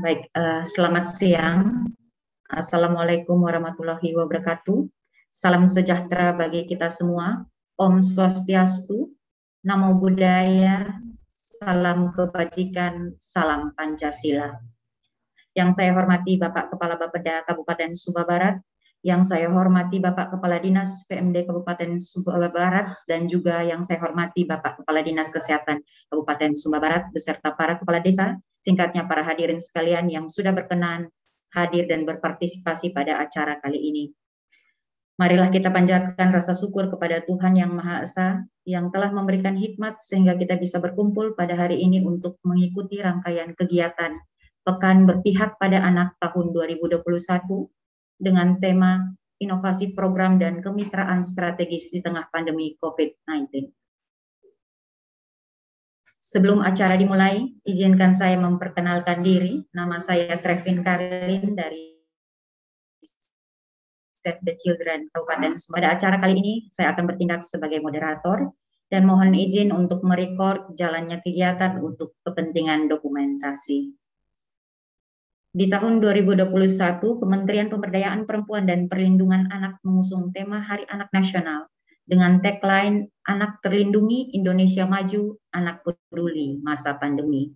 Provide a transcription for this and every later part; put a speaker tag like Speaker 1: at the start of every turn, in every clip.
Speaker 1: Baik, uh, selamat siang. Assalamualaikum warahmatullahi wabarakatuh. Salam sejahtera bagi kita semua. Om Swastiastu, Namo Buddhaya, Salam Kebajikan, Salam Pancasila. Yang saya hormati Bapak Kepala Bapeda Kabupaten Sumba Barat, yang saya hormati Bapak Kepala Dinas PMD Kabupaten Sumba Barat, dan juga yang saya hormati Bapak Kepala Dinas Kesehatan Kabupaten Sumba Barat, beserta para Kepala Desa, Singkatnya para hadirin sekalian yang sudah berkenan hadir dan berpartisipasi pada acara kali ini. Marilah kita panjatkan rasa syukur kepada Tuhan Yang Maha Esa yang telah memberikan hikmat sehingga kita bisa berkumpul pada hari ini untuk mengikuti rangkaian kegiatan Pekan Berpihak pada Anak tahun 2021 dengan tema inovasi program dan kemitraan strategis di tengah pandemi COVID-19. Sebelum acara dimulai, izinkan saya memperkenalkan diri. Nama saya Trevin Karlin dari Save the Children Kabupaten Sumba. Pada acara kali ini, saya akan bertindak sebagai moderator dan mohon izin untuk merekod jalannya kegiatan untuk kepentingan dokumentasi. Di tahun 2021, Kementerian Pemberdayaan Perempuan dan Perlindungan Anak mengusung tema Hari Anak Nasional dengan tagline Anak Terlindungi Indonesia Maju, Anak Peduli Masa Pandemi.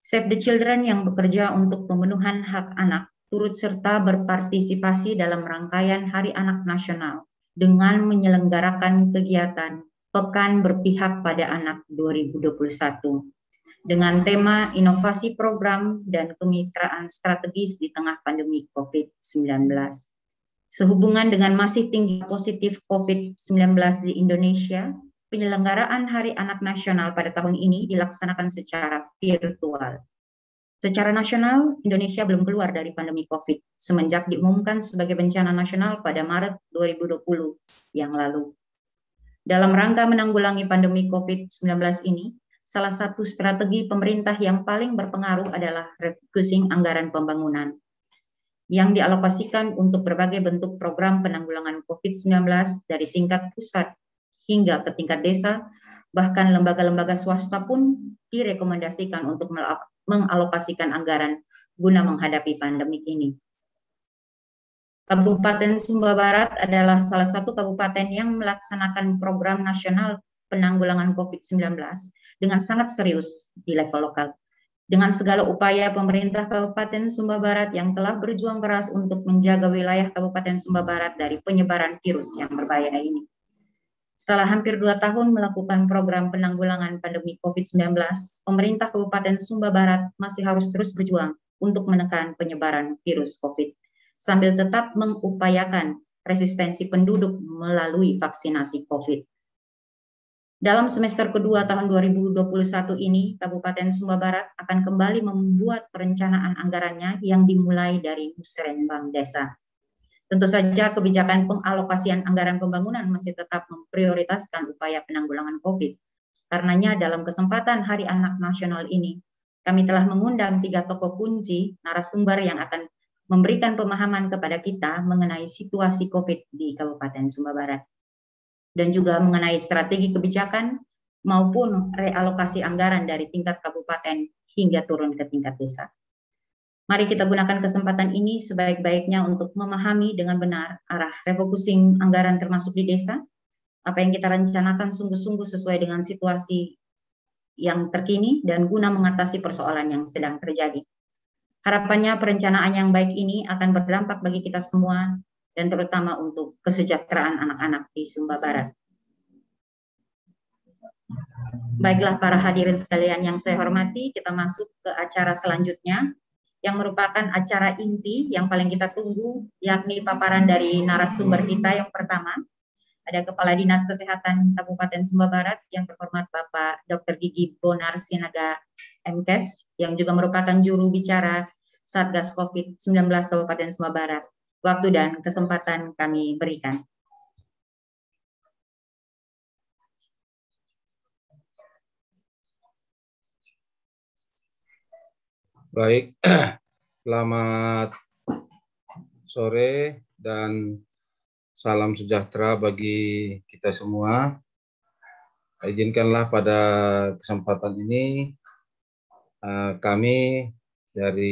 Speaker 1: Save the Children yang bekerja untuk pemenuhan hak anak turut serta berpartisipasi dalam rangkaian Hari Anak Nasional dengan menyelenggarakan kegiatan Pekan Berpihak pada Anak 2021 dengan tema inovasi program dan kemitraan strategis di tengah pandemi COVID-19. Sehubungan dengan masih tinggi positif COVID-19 di Indonesia, penyelenggaraan Hari Anak Nasional pada tahun ini dilaksanakan secara virtual. Secara nasional, Indonesia belum keluar dari pandemi COVID semenjak diumumkan sebagai bencana nasional pada Maret 2020 yang lalu. Dalam rangka menanggulangi pandemi COVID-19 ini, salah satu strategi pemerintah yang paling berpengaruh adalah refocusing anggaran pembangunan yang dialokasikan untuk berbagai bentuk program penanggulangan COVID-19 dari tingkat pusat hingga ke tingkat desa, bahkan lembaga-lembaga swasta pun direkomendasikan untuk mengalokasikan anggaran guna menghadapi pandemi ini. Kabupaten Sumba Barat adalah salah satu kabupaten yang melaksanakan program nasional penanggulangan COVID-19 dengan sangat serius di level lokal dengan segala upaya pemerintah Kabupaten Sumba Barat yang telah berjuang keras untuk menjaga wilayah Kabupaten Sumba Barat dari penyebaran virus yang berbahaya ini. Setelah hampir dua tahun melakukan program penanggulangan pandemi COVID-19, pemerintah Kabupaten Sumba Barat masih harus terus berjuang untuk menekan penyebaran virus COVID, sambil tetap mengupayakan resistensi penduduk melalui vaksinasi COVID. Dalam semester kedua tahun 2021 ini, Kabupaten Sumba Barat akan kembali membuat perencanaan anggarannya yang dimulai dari musrenbang desa. Tentu saja kebijakan pengalokasian anggaran pembangunan masih tetap memprioritaskan upaya penanggulangan COVID. Karenanya dalam kesempatan Hari Anak Nasional ini, kami telah mengundang tiga tokoh kunci narasumber yang akan memberikan pemahaman kepada kita mengenai situasi COVID di Kabupaten Sumba Barat dan juga mengenai strategi kebijakan maupun realokasi anggaran dari tingkat kabupaten hingga turun ke tingkat desa. Mari kita gunakan kesempatan ini sebaik-baiknya untuk memahami dengan benar arah refocusing anggaran termasuk di desa, apa yang kita rencanakan sungguh-sungguh sesuai dengan situasi yang terkini dan guna mengatasi persoalan yang sedang terjadi. Harapannya perencanaan yang baik ini akan berdampak bagi kita semua dan terutama untuk kesejahteraan anak-anak di Sumba Barat. Baiklah para hadirin sekalian yang saya hormati, kita masuk ke acara selanjutnya yang merupakan acara inti yang paling kita tunggu, yakni paparan dari narasumber kita yang pertama. Ada Kepala Dinas Kesehatan Kabupaten Sumba Barat yang terhormat Bapak Dr. Gigi Bonar Sinaga MKes, yang juga merupakan juru bicara Satgas COVID-19 Kabupaten Sumba Barat waktu dan
Speaker 2: kesempatan kami berikan.
Speaker 3: Baik, selamat sore dan salam sejahtera bagi kita semua. Izinkanlah pada kesempatan ini eh, kami dari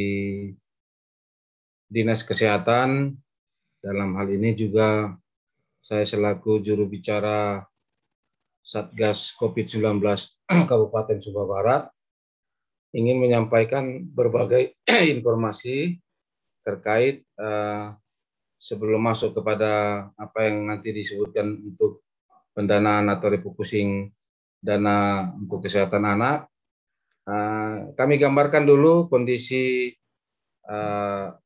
Speaker 3: Dinas Kesehatan. Dalam hal ini juga saya selaku juru bicara Satgas COVID-19 Kabupaten Sumba Barat ingin menyampaikan berbagai informasi terkait uh, sebelum masuk kepada apa yang nanti disebutkan untuk pendanaan atau refocusing dana untuk kesehatan anak. Uh, kami gambarkan dulu kondisi uh,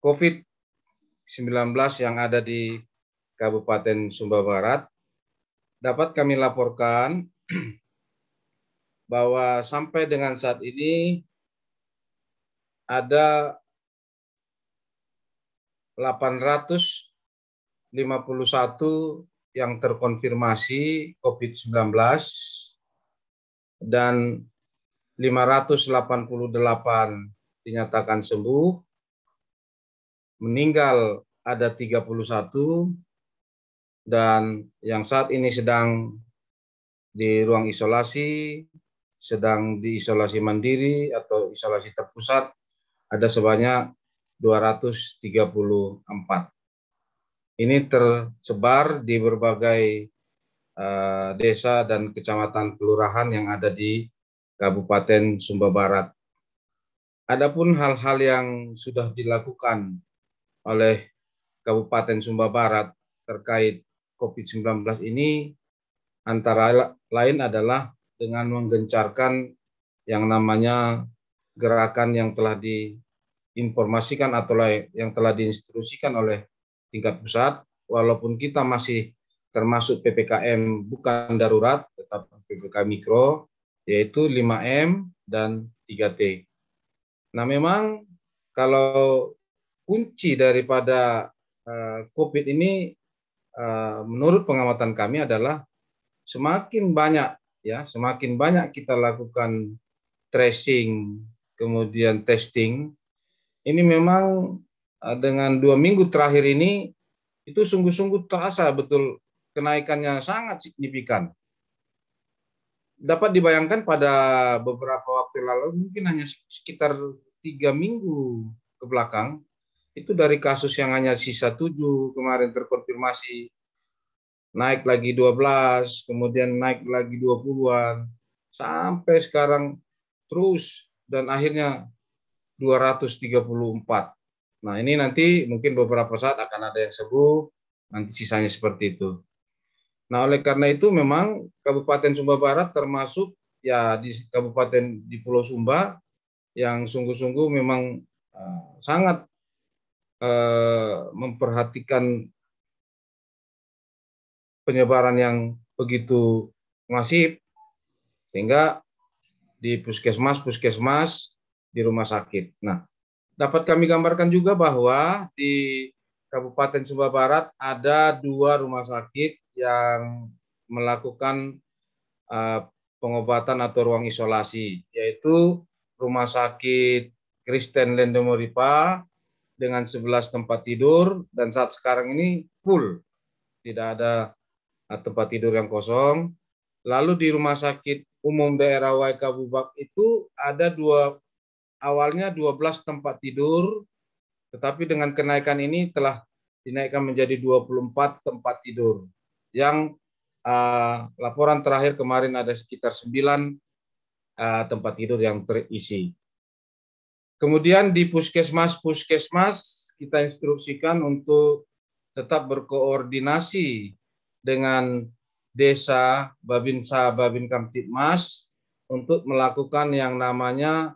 Speaker 3: COVID-19 yang ada di Kabupaten Sumba Barat, dapat kami laporkan bahwa sampai dengan saat ini ada 851 yang terkonfirmasi COVID-19 dan 588 dinyatakan sembuh meninggal ada 31 dan yang saat ini sedang di ruang isolasi, sedang diisolasi mandiri atau isolasi terpusat ada sebanyak 234. Ini tersebar di berbagai uh, desa dan kecamatan kelurahan yang ada di Kabupaten Sumba Barat. Adapun hal-hal yang sudah dilakukan oleh Kabupaten Sumba Barat terkait COVID-19 ini antara lain adalah dengan menggencarkan yang namanya gerakan yang telah diinformasikan atau yang telah diinstruksikan oleh tingkat pusat walaupun kita masih termasuk PPKM bukan darurat tetap PPKM mikro yaitu 5M dan 3T. Nah, memang kalau kunci daripada uh, COVID ini uh, menurut pengamatan kami adalah semakin banyak ya semakin banyak kita lakukan tracing kemudian testing ini memang uh, dengan dua minggu terakhir ini itu sungguh-sungguh terasa betul kenaikannya sangat signifikan dapat dibayangkan pada beberapa waktu lalu mungkin hanya sekitar tiga minggu ke belakang itu dari kasus yang hanya sisa 7 kemarin terkonfirmasi naik lagi 12, kemudian naik lagi 20-an sampai sekarang terus dan akhirnya 234. Nah, ini nanti mungkin beberapa saat akan ada yang sembuh, nanti sisanya seperti itu. Nah, oleh karena itu memang Kabupaten Sumba Barat termasuk ya di Kabupaten di Pulau Sumba yang sungguh-sungguh memang eh, sangat Eh, memperhatikan penyebaran yang begitu masif sehingga di puskesmas puskesmas di rumah sakit. Nah, dapat kami gambarkan juga bahwa di Kabupaten Sumba Barat ada dua rumah sakit yang melakukan uh, pengobatan atau ruang isolasi, yaitu Rumah Sakit Kristen Lendemoripa dengan 11 tempat tidur dan saat sekarang ini full. Tidak ada eh, tempat tidur yang kosong. Lalu di Rumah Sakit Umum Daerah YK Bubak itu ada dua awalnya 12 tempat tidur tetapi dengan kenaikan ini telah dinaikkan menjadi 24 tempat tidur. Yang uh, laporan terakhir kemarin ada sekitar 9 uh, eh, tempat tidur yang terisi. Kemudian di puskesmas-puskesmas kita instruksikan untuk tetap berkoordinasi dengan desa Babinsa Babin Kamtipmas untuk melakukan yang namanya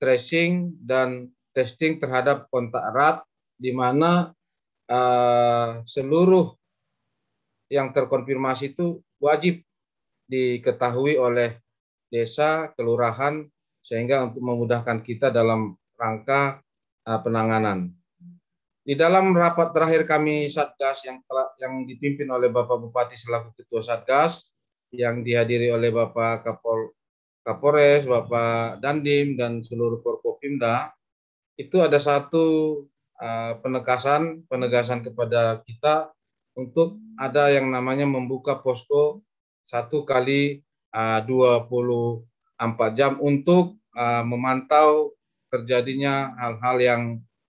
Speaker 3: tracing dan testing terhadap kontak erat di mana uh, seluruh yang terkonfirmasi itu wajib diketahui oleh desa, kelurahan, sehingga untuk memudahkan kita dalam rangka uh, penanganan. Di dalam rapat terakhir kami Satgas yang telah, yang dipimpin oleh Bapak Bupati selaku Ketua Satgas yang dihadiri oleh Bapak Kapol Kapolres, Bapak Dandim dan seluruh Forkopimda itu ada satu uh, penekasan penegasan kepada kita untuk ada yang namanya membuka posko satu kali uh, 20 empat jam untuk uh, memantau terjadinya hal-hal yang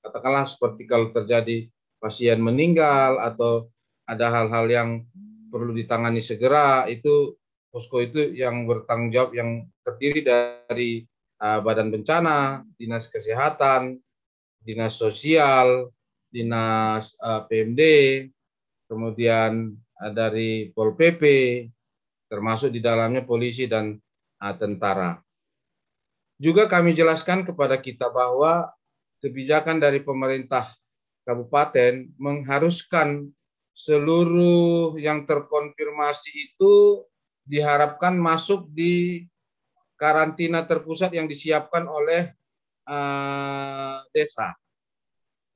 Speaker 3: katakanlah seperti kalau terjadi pasien meninggal atau ada hal-hal yang perlu ditangani segera itu posko itu yang bertanggung jawab yang terdiri dari uh, badan bencana, dinas kesehatan, dinas sosial, dinas uh, eh, PMD, kemudian uh, dari Pol PP termasuk di dalamnya polisi dan Ah, tentara. Juga kami jelaskan kepada kita bahwa kebijakan dari pemerintah kabupaten mengharuskan seluruh yang terkonfirmasi itu diharapkan masuk di karantina terpusat yang disiapkan oleh uh, desa.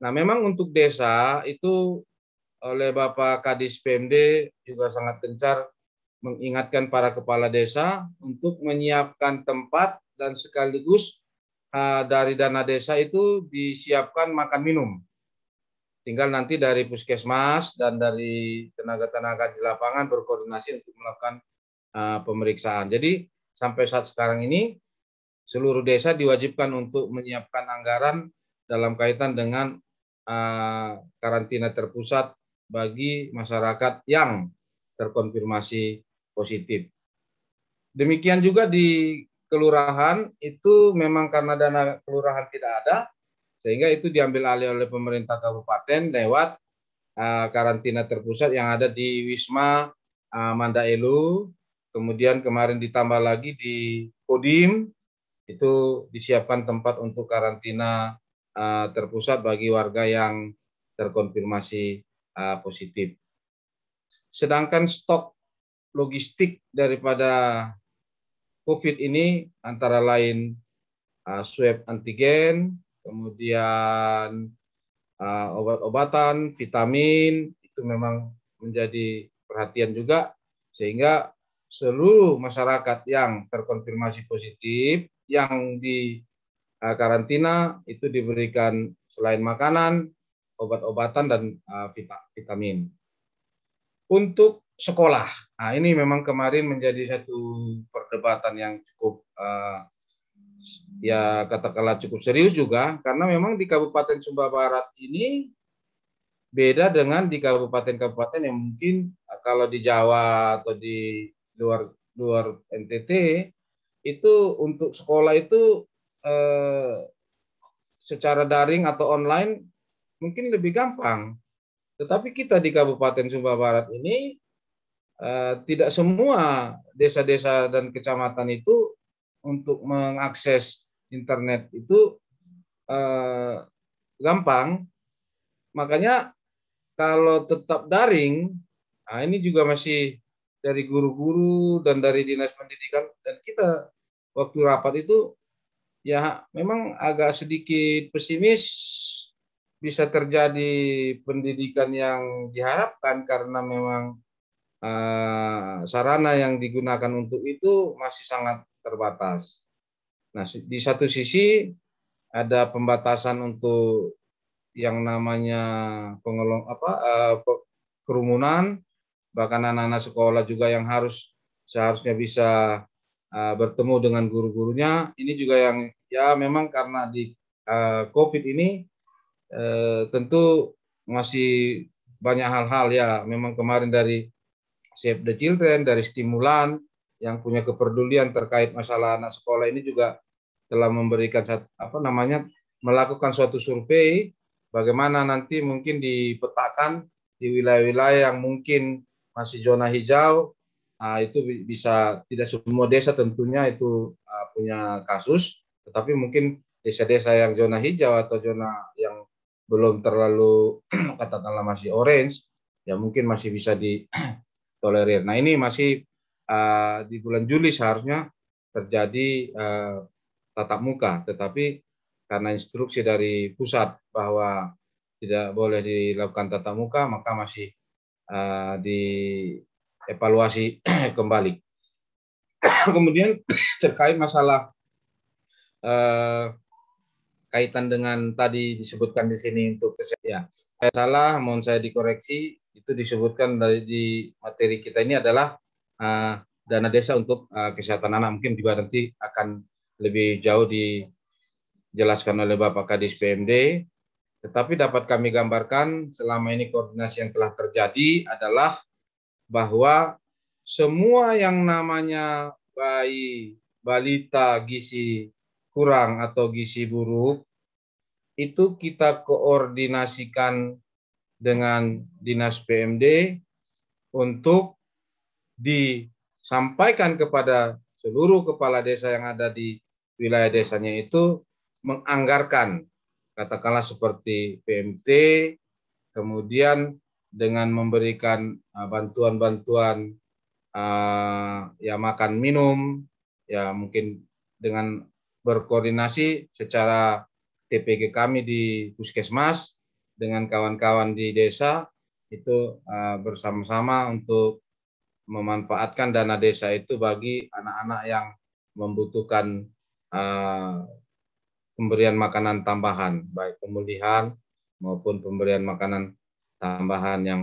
Speaker 3: Nah, memang untuk desa itu oleh Bapak Kadis PMD juga sangat gencar mengingatkan para kepala desa untuk menyiapkan tempat dan sekaligus uh, dari dana desa itu disiapkan makan minum. Tinggal nanti dari puskesmas dan dari tenaga-tenaga di lapangan berkoordinasi untuk melakukan uh, pemeriksaan. Jadi sampai saat sekarang ini seluruh desa diwajibkan untuk menyiapkan anggaran dalam kaitan dengan uh, karantina terpusat bagi masyarakat yang terkonfirmasi positif. Demikian juga di kelurahan itu memang karena dana kelurahan tidak ada sehingga itu diambil alih oleh pemerintah kabupaten lewat eh, karantina terpusat yang ada di Wisma uh, Kemudian kemarin ditambah lagi di Kodim itu disiapkan tempat untuk karantina eh, terpusat bagi warga yang terkonfirmasi positif. Sedangkan stok logistik daripada COVID ini antara lain uh, swab antigen, kemudian uh, obat-obatan, vitamin itu memang menjadi perhatian juga sehingga seluruh masyarakat yang terkonfirmasi positif yang di uh, karantina itu diberikan selain makanan, obat-obatan dan uh, vitamin. Untuk sekolah. Nah, ini memang kemarin menjadi satu perdebatan yang cukup uh, ya katakanlah cukup serius juga karena memang di Kabupaten Sumba Barat ini beda dengan di kabupaten-kabupaten yang mungkin eh, kalau di Jawa atau di luar luar NTT itu untuk sekolah itu eh, secara daring atau online mungkin lebih gampang. Tetapi kita di Kabupaten Sumba Barat ini Eh, tidak semua desa-desa dan kecamatan itu untuk mengakses internet itu eh, gampang. Makanya kalau tetap daring, nah ini juga masih dari guru-guru dan dari dinas pendidikan dan kita waktu rapat itu ya memang agak sedikit pesimis bisa terjadi pendidikan yang diharapkan karena memang Eh, sarana yang digunakan untuk itu masih sangat terbatas. Nah, di satu sisi ada pembatasan untuk yang namanya pengelong apa eh, kerumunan, bahkan anak-anak sekolah juga yang harus seharusnya bisa eh, bertemu dengan guru-gurunya. Ini juga yang ya memang karena di COVID ini tentu masih banyak hal-hal ya memang kemarin dari Save the Children, dari stimulan yang punya kepedulian terkait masalah anak sekolah ini juga telah memberikan apa namanya melakukan suatu survei bagaimana nanti mungkin dipetakan di wilayah-wilayah yang mungkin masih zona hijau ah, itu bisa tidak semua desa tentunya itu ah, punya kasus tetapi mungkin desa-desa yang zona hijau atau zona yang belum terlalu katakanlah masih orange ya mungkin masih bisa di tolerir. Nah ini masih uh, di bulan Juli seharusnya terjadi uh, tatap muka, tetapi karena instruksi dari pusat bahwa tidak boleh dilakukan tatap muka, maka masih uh, dievaluasi kembali. Kemudian terkait masalah uh, kaitan dengan tadi disebutkan di sini untuk kesehatan. Ya, saya salah, mohon saya dikoreksi itu disebutkan dari di materi kita ini adalah uh, dana desa untuk uh, kesehatan anak. Mungkin juga nanti akan lebih jauh dijelaskan oleh Bapak Kadis PMD. Tetapi dapat kami gambarkan selama ini koordinasi yang telah terjadi adalah bahwa semua yang namanya bayi, balita, gizi kurang atau gizi buruk itu kita koordinasikan dengan Dinas PMD untuk disampaikan kepada seluruh kepala desa yang ada di wilayah desanya itu menganggarkan katakanlah seperti PMT kemudian dengan memberikan uh, bantuan-bantuan uh, ya makan minum ya mungkin dengan berkoordinasi secara TPG kami di puskesmas dengan kawan-kawan di desa itu eh, bersama-sama untuk memanfaatkan dana desa itu bagi anak-anak yang membutuhkan eh, pemberian makanan tambahan, baik pemulihan maupun pemberian makanan tambahan yang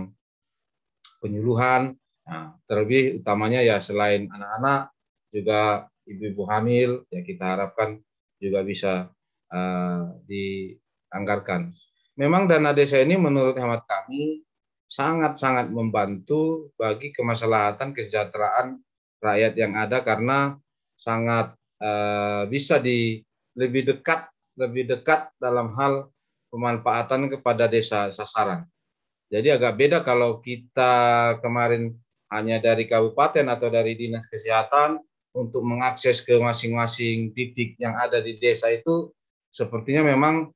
Speaker 3: penyuluhan. Nah, terlebih utamanya ya selain anak-anak juga ibu-ibu hamil ya kita harapkan juga bisa uh, dianggarkan memang dana desa ini menurut hemat kami sangat-sangat membantu bagi kemaslahatan kesejahteraan rakyat yang ada karena sangat uh, bisa di lebih dekat lebih dekat dalam hal pemanfaatan kepada desa sasaran. Jadi agak beda kalau kita kemarin hanya dari kabupaten atau dari dinas kesehatan untuk mengakses ke masing-masing titik yang ada di desa itu sepertinya memang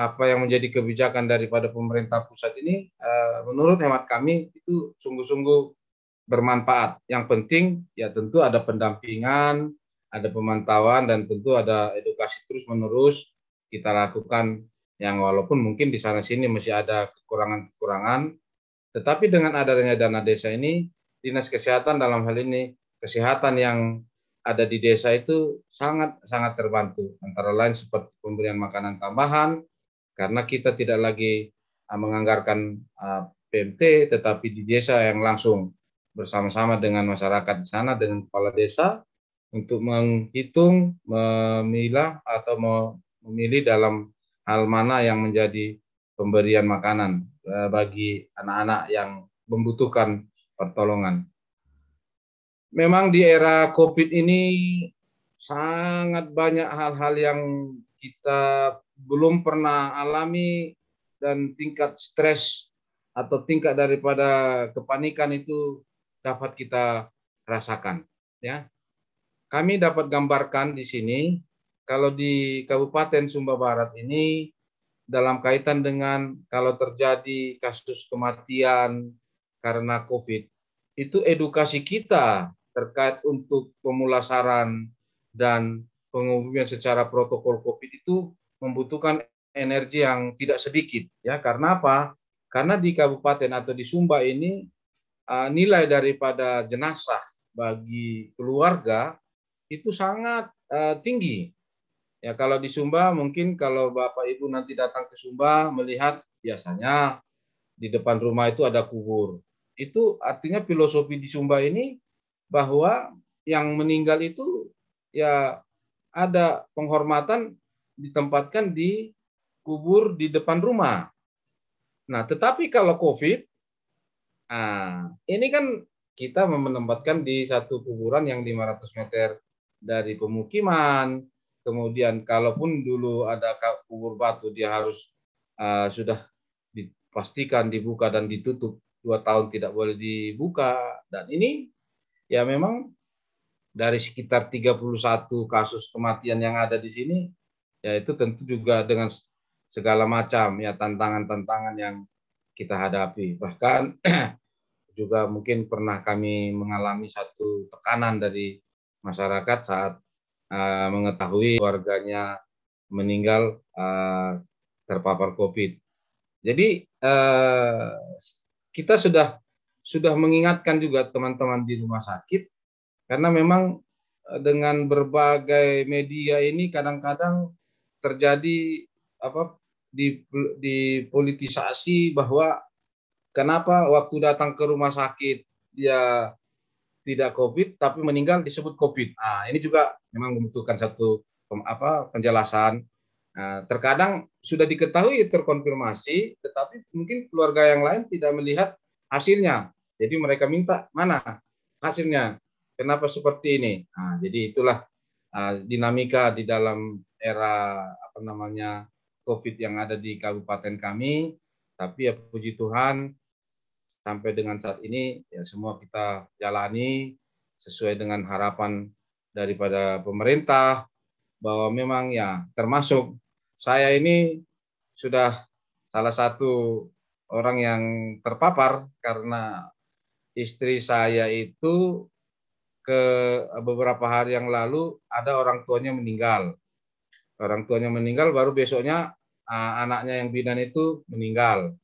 Speaker 3: apa yang menjadi kebijakan daripada pemerintah pusat ini eh, menurut hemat kami itu sungguh-sungguh bermanfaat. Yang penting ya tentu ada pendampingan, ada pemantauan dan tentu ada edukasi terus-menerus kita lakukan yang walaupun mungkin di sana sini masih ada kekurangan-kekurangan tetapi dengan adanya dana desa ini Dinas Kesehatan dalam hal ini kesehatan yang ada di desa itu sangat sangat terbantu antara lain seperti pemberian makanan tambahan karena kita tidak lagi ah, menganggarkan ah, PMT, tetapi di desa yang langsung bersama-sama dengan masyarakat di sana, dengan kepala desa, untuk menghitung, memilah, atau memilih dalam hal mana yang menjadi pemberian makanan eh, bagi anak-anak yang membutuhkan pertolongan. Memang di era COVID ini sangat banyak hal-hal yang kita belum pernah alami dan tingkat stres atau tingkat daripada kepanikan itu dapat kita rasakan ya. Kami dapat gambarkan di sini kalau di Kabupaten Sumba Barat ini dalam kaitan dengan kalau terjadi kasus kematian karena Covid itu edukasi kita terkait untuk pemulasaran dan pengumuman secara protokol Covid itu membutuhkan energi yang tidak sedikit ya karena apa? Karena di kabupaten atau di Sumba ini e, nilai daripada jenazah bagi keluarga itu sangat e, tinggi. Ya kalau di Sumba mungkin kalau Bapak Ibu nanti datang ke Sumba melihat biasanya di depan rumah itu ada kubur. Itu artinya filosofi di Sumba ini bahwa yang meninggal itu ya ada penghormatan ditempatkan di kubur di depan rumah. Nah, tetapi kalau COVID, ah, ini kan kita menempatkan di satu kuburan yang 500 meter dari pemukiman. Kemudian, kalaupun dulu ada kubur batu, dia harus uh, sudah dipastikan dibuka dan ditutup. Dua tahun tidak boleh dibuka. Dan ini ya memang dari sekitar 31 kasus kematian yang ada di sini, ya itu tentu juga dengan segala macam ya tantangan-tantangan yang kita hadapi. Bahkan juga mungkin pernah kami mengalami satu tekanan dari masyarakat saat uh, mengetahui warganya meninggal uh, terpapar COVID. Jadi uh, kita sudah sudah mengingatkan juga teman-teman di rumah sakit karena memang dengan berbagai media ini kadang-kadang terjadi apa di politisasi bahwa kenapa waktu datang ke rumah sakit dia tidak COVID tapi meninggal disebut COVID. Nah, ini juga memang membutuhkan satu apa penjelasan. Nah, terkadang sudah diketahui terkonfirmasi, tetapi mungkin keluarga yang lain tidak melihat hasilnya. Jadi mereka minta mana hasilnya, kenapa seperti ini. Nah, jadi itulah Ah, dinamika di dalam era apa namanya COVID yang ada di kabupaten kami. Tapi ya puji Tuhan sampai dengan saat ini ya semua kita jalani sesuai dengan harapan daripada pemerintah bahwa memang ya termasuk saya ini sudah salah satu orang yang terpapar karena istri saya itu ke eh, beberapa hari yang lalu ada orang tuanya meninggal. Orang tuanya meninggal baru besoknya eh, anaknya yang bidan itu meninggal.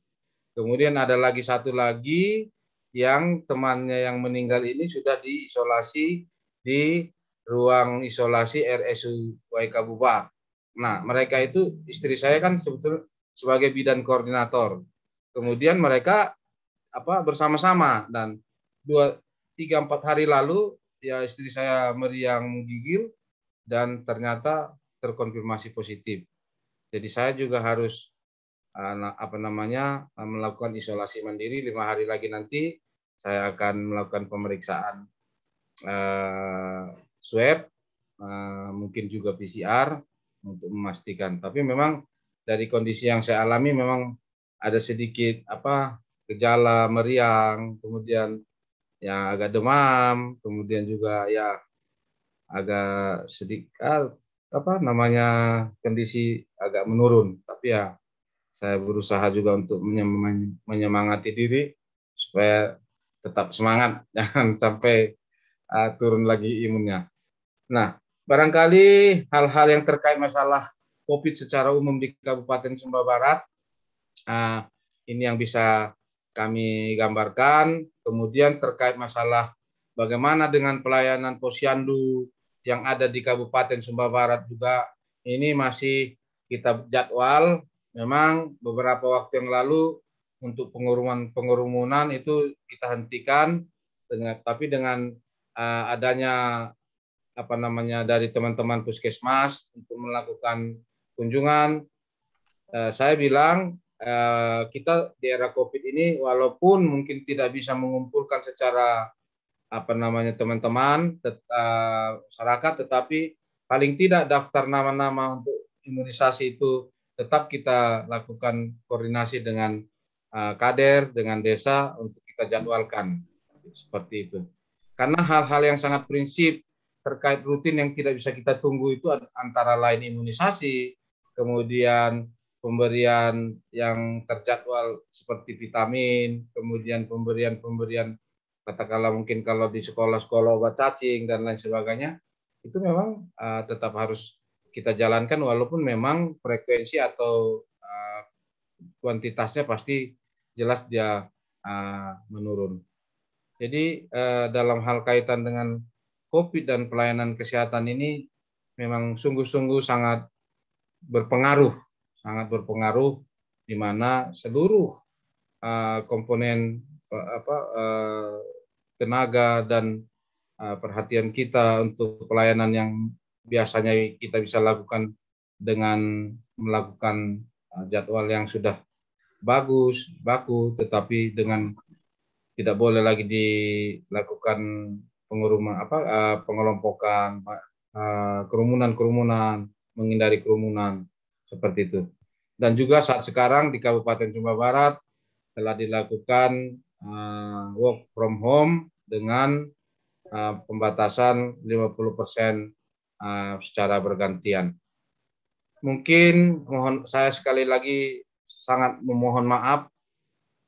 Speaker 3: Kemudian ada lagi satu lagi yang temannya yang meninggal ini sudah diisolasi di ruang isolasi RSU Waikabubak Nah, mereka itu istri saya kan sebetulnya sebagai bidan koordinator. Kemudian mereka apa bersama-sama dan dua tiga empat hari lalu ya istri saya meriang gigil dan ternyata terkonfirmasi positif. Jadi saya juga harus ah, apa namanya melakukan isolasi mandiri lima hari lagi nanti saya akan melakukan pemeriksaan eh, swab eh, mungkin juga PCR untuk memastikan. Tapi memang dari kondisi yang saya alami memang ada sedikit apa gejala meriang, kemudian yang agak demam, kemudian juga ya agak sedikit ah, apa namanya kondisi agak menurun. Tapi ya saya berusaha juga untuk menyemangati diri supaya tetap semangat, jangan sampai uh, turun lagi imunnya. Nah, barangkali hal-hal yang terkait masalah COVID secara umum di Kabupaten Sumba Barat, uh, ini yang bisa kami gambarkan. Kemudian terkait masalah bagaimana dengan pelayanan posyandu yang ada di Kabupaten Sumba Barat juga ini masih kita jadwal. Memang beberapa waktu yang lalu untuk penguruman pengurumunan itu kita hentikan dengan tapi dengan uh, adanya apa namanya dari teman-teman puskesmas untuk melakukan kunjungan uh, saya bilang Eh, kita di era COVID ini walaupun mungkin tidak bisa mengumpulkan secara apa namanya teman-teman tetap eh, masyarakat tetapi paling tidak daftar nama-nama untuk imunisasi itu tetap kita lakukan koordinasi dengan eh, kader dengan desa untuk kita jadwalkan seperti itu karena hal-hal yang sangat prinsip terkait rutin yang tidak bisa kita tunggu itu antara lain imunisasi kemudian pemberian yang terjadwal seperti vitamin, kemudian pemberian-pemberian katakanlah mungkin kalau di sekolah-sekolah obat cacing dan lain sebagainya, itu memang uh, tetap harus kita jalankan walaupun memang frekuensi atau uh, kuantitasnya pasti jelas dia uh, menurun. Jadi uh, dalam hal kaitan dengan COVID dan pelayanan kesehatan ini memang sungguh-sungguh sangat berpengaruh sangat berpengaruh di mana seluruh uh, komponen uh, apa, uh, tenaga dan uh, perhatian kita untuk pelayanan yang biasanya kita bisa lakukan dengan melakukan uh, jadwal yang sudah bagus, baku, tetapi dengan tidak boleh lagi dilakukan penguruman apa uh, pengelompokan uh, kerumunan-kerumunan, menghindari kerumunan seperti itu. Dan juga saat sekarang di Kabupaten Sumba Barat telah dilakukan uh, work from home dengan uh, pembatasan 50 uh, eh, secara bergantian. Mungkin mohon saya sekali lagi sangat memohon maaf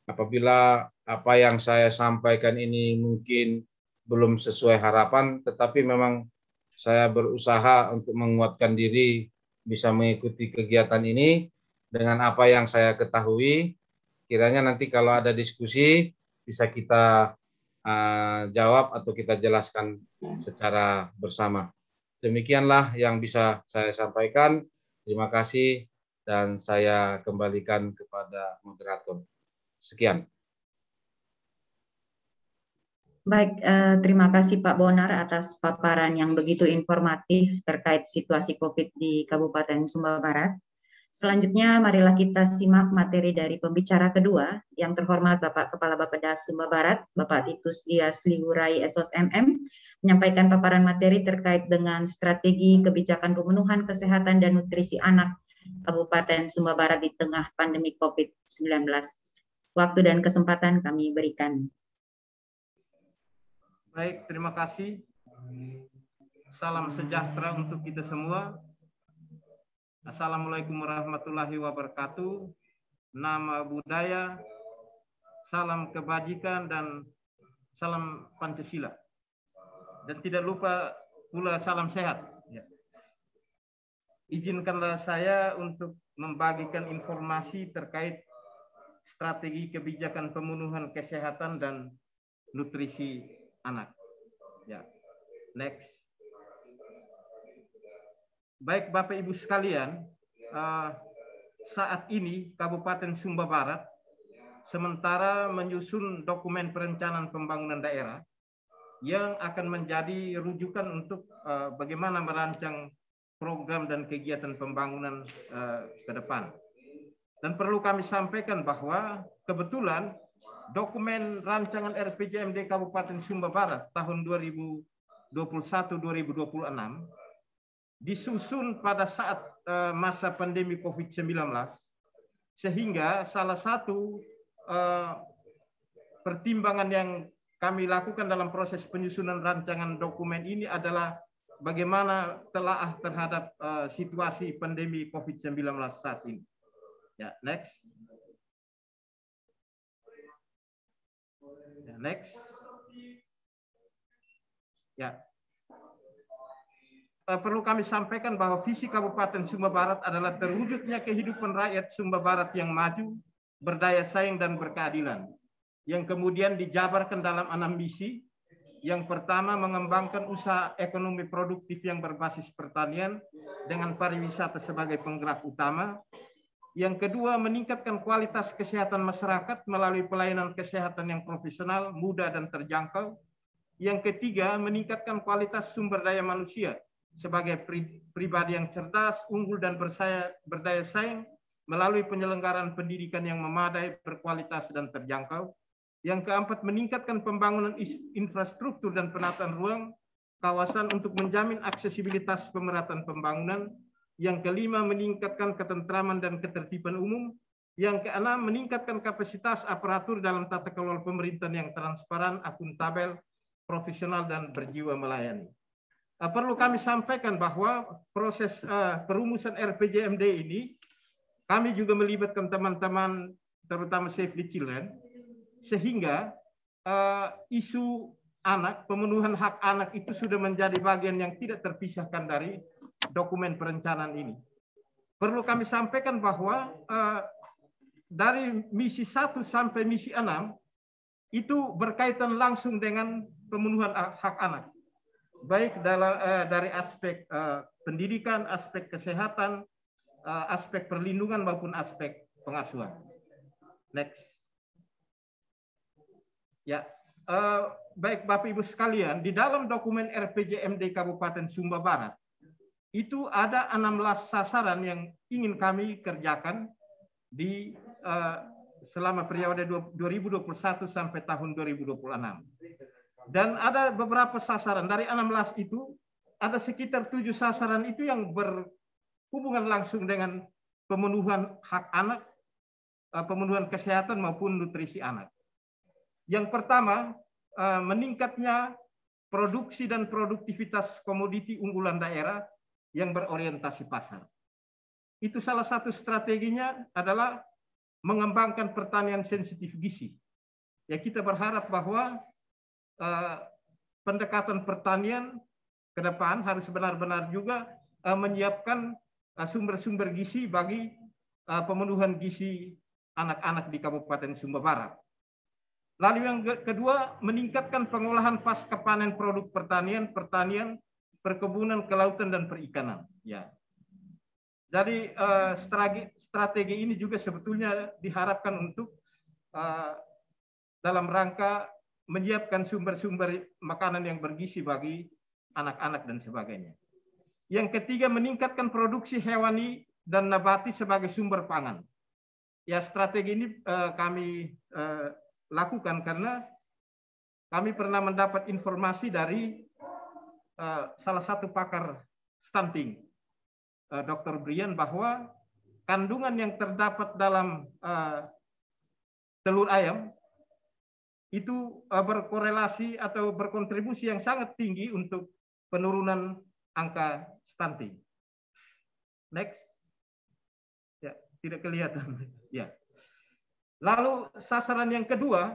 Speaker 3: apabila apa yang saya sampaikan ini mungkin belum sesuai harapan, tetapi memang saya berusaha untuk menguatkan diri bisa mengikuti kegiatan ini dengan apa yang saya ketahui. Kiranya nanti kalau ada diskusi bisa kita uh, jawab atau kita jelaskan secara bersama. Demikianlah yang bisa saya sampaikan. Terima kasih dan saya kembalikan kepada moderator. Sekian.
Speaker 1: Baik, eh, terima kasih Pak Bonar atas paparan yang begitu informatif terkait situasi COVID di Kabupaten Sumba Barat. Selanjutnya, marilah kita simak materi dari pembicara kedua yang terhormat Bapak Kepala Bapeda Sumba Barat, Bapak Titus Dias Liurai Sosmm, menyampaikan paparan materi terkait dengan strategi kebijakan pemenuhan kesehatan dan nutrisi anak Kabupaten Sumba Barat di tengah
Speaker 4: pandemi COVID-19.
Speaker 1: Waktu dan kesempatan kami berikan.
Speaker 4: Baik, terima kasih. Salam sejahtera untuk kita semua. Assalamualaikum warahmatullahi wabarakatuh. Nama budaya, salam kebajikan dan salam Pancasila. Dan tidak lupa pula salam sehat. Ya. Izinkanlah saya untuk membagikan informasi terkait strategi kebijakan pemenuhan kesehatan dan nutrisi anak. Ya. Next. Baik Bapak Ibu sekalian, uh, saat ini Kabupaten Sumba Barat sementara menyusun dokumen perencanaan pembangunan daerah yang akan menjadi rujukan untuk uh, bagaimana merancang program dan kegiatan pembangunan uh, ke depan. Dan perlu kami sampaikan bahwa kebetulan dokumen rancangan RPJMD Kabupaten Sumba Barat tahun 2021-2026 disusun pada saat eh, masa pandemi COVID-19 sehingga salah satu eh, pertimbangan yang kami lakukan dalam proses penyusunan rancangan dokumen ini adalah bagaimana telah terhadap eh, situasi pandemi COVID-19 saat ini. Ya, next. Ya, next. Ya. Eh, perlu kami sampaikan bahwa visi Kabupaten Sumba Barat adalah terwujudnya kehidupan rakyat Sumba Barat yang maju, berdaya saing, dan berkeadilan. Yang kemudian dijabarkan dalam enam misi. Yang pertama, mengembangkan usaha ekonomi produktif yang berbasis pertanian dengan pariwisata sebagai penggerak utama yang kedua, meningkatkan kualitas kesehatan masyarakat melalui pelayanan kesehatan yang profesional, mudah, dan terjangkau. Yang ketiga, meningkatkan kualitas sumber daya manusia sebagai pribadi yang cerdas, unggul, dan bersaya, berdaya saing melalui penyelenggaraan pendidikan yang memadai, berkualitas, dan terjangkau. Yang keempat, meningkatkan pembangunan infrastruktur dan penataan ruang kawasan untuk menjamin aksesibilitas pemerataan pembangunan yang kelima meningkatkan ketentraman dan ketertiban umum, yang keenam meningkatkan kapasitas aparatur dalam tata kelola pemerintahan yang transparan, akuntabel, profesional dan berjiwa melayani. Eh, perlu kami sampaikan bahwa proses eh, perumusan RPJMD ini kami juga melibatkan teman-teman terutama Save the Children sehingga eh, isu anak, pemenuhan hak anak itu sudah menjadi bagian yang tidak terpisahkan dari dokumen perencanaan ini. Perlu kami sampaikan bahwa eh, dari misi 1 sampai misi 6 itu berkaitan langsung dengan pemenuhan hak anak. Baik dalam, eh, dari aspek eh, pendidikan, aspek kesehatan, eh, aspek perlindungan maupun aspek pengasuhan. Next. Ya, eh, baik Bapak Ibu sekalian, di dalam dokumen RPJMD Kabupaten Sumba Barat itu ada 16 sasaran yang ingin kami kerjakan di uh, selama periode 2021 sampai tahun 2026. Dan ada beberapa sasaran dari 16 itu ada sekitar tujuh sasaran itu yang berhubungan langsung dengan pemenuhan hak anak, eh, pemenuhan kesehatan maupun nutrisi anak. Yang pertama, eh, meningkatnya produksi dan produktivitas komoditi unggulan daerah yang berorientasi pasar. Itu salah satu strateginya adalah mengembangkan pertanian sensitif gizi. Ya kita berharap bahwa eh, pendekatan pertanian ke depan harus benar-benar juga eh, menyiapkan eh, sumber-sumber eh, gizi bagi eh, pemenuhan gizi anak-anak di Kabupaten Sumba Barat. Lalu yang kedua, meningkatkan pengolahan pasca panen produk pertanian, pertanian perkebunan, kelautan dan perikanan. Ya. Jadi eh, strategi, ini juga sebetulnya diharapkan untuk eh, dalam rangka menyiapkan sumber-sumber makanan yang bergizi bagi anak-anak dan sebagainya. Yang ketiga meningkatkan produksi hewani dan nabati sebagai sumber pangan. Ya strategi ini eh, kami lakukan karena kami pernah mendapat informasi dari Eh, salah satu pakar stunting, eh, Dr. Brian, bahwa kandungan yang terdapat dalam eh, telur ayam itu berkorelasi atau berkontribusi yang sangat tinggi untuk penurunan angka stunting. Next. Ya, tidak kelihatan. Ya. Lalu sasaran yang kedua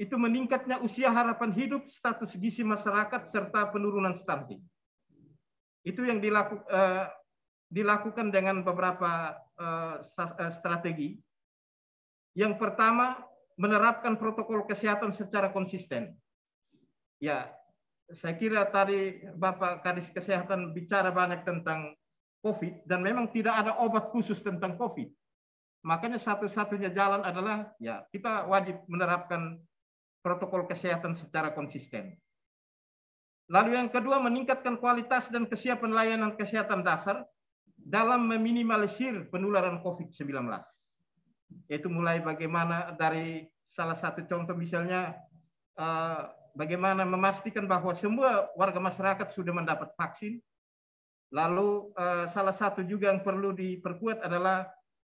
Speaker 4: itu meningkatnya usia harapan hidup, status gizi masyarakat, serta penurunan stunting. Itu yang dilaku, eh, dilakukan dengan beberapa eh, eh, strategi. Yang pertama, menerapkan protokol kesehatan secara konsisten. Ya, saya kira tadi Bapak Kadis Kesehatan bicara banyak tentang COVID, dan memang tidak ada obat khusus tentang COVID. Makanya satu-satunya jalan adalah ya kita wajib menerapkan protokol kesehatan secara konsisten. Lalu yang kedua, meningkatkan kualitas dan kesiapan layanan kesehatan dasar dalam meminimalisir penularan COVID-19. Itu mulai bagaimana dari salah satu contoh misalnya eh, bagaimana memastikan bahwa semua warga masyarakat sudah mendapat vaksin. Lalu eh, salah satu juga yang perlu diperkuat adalah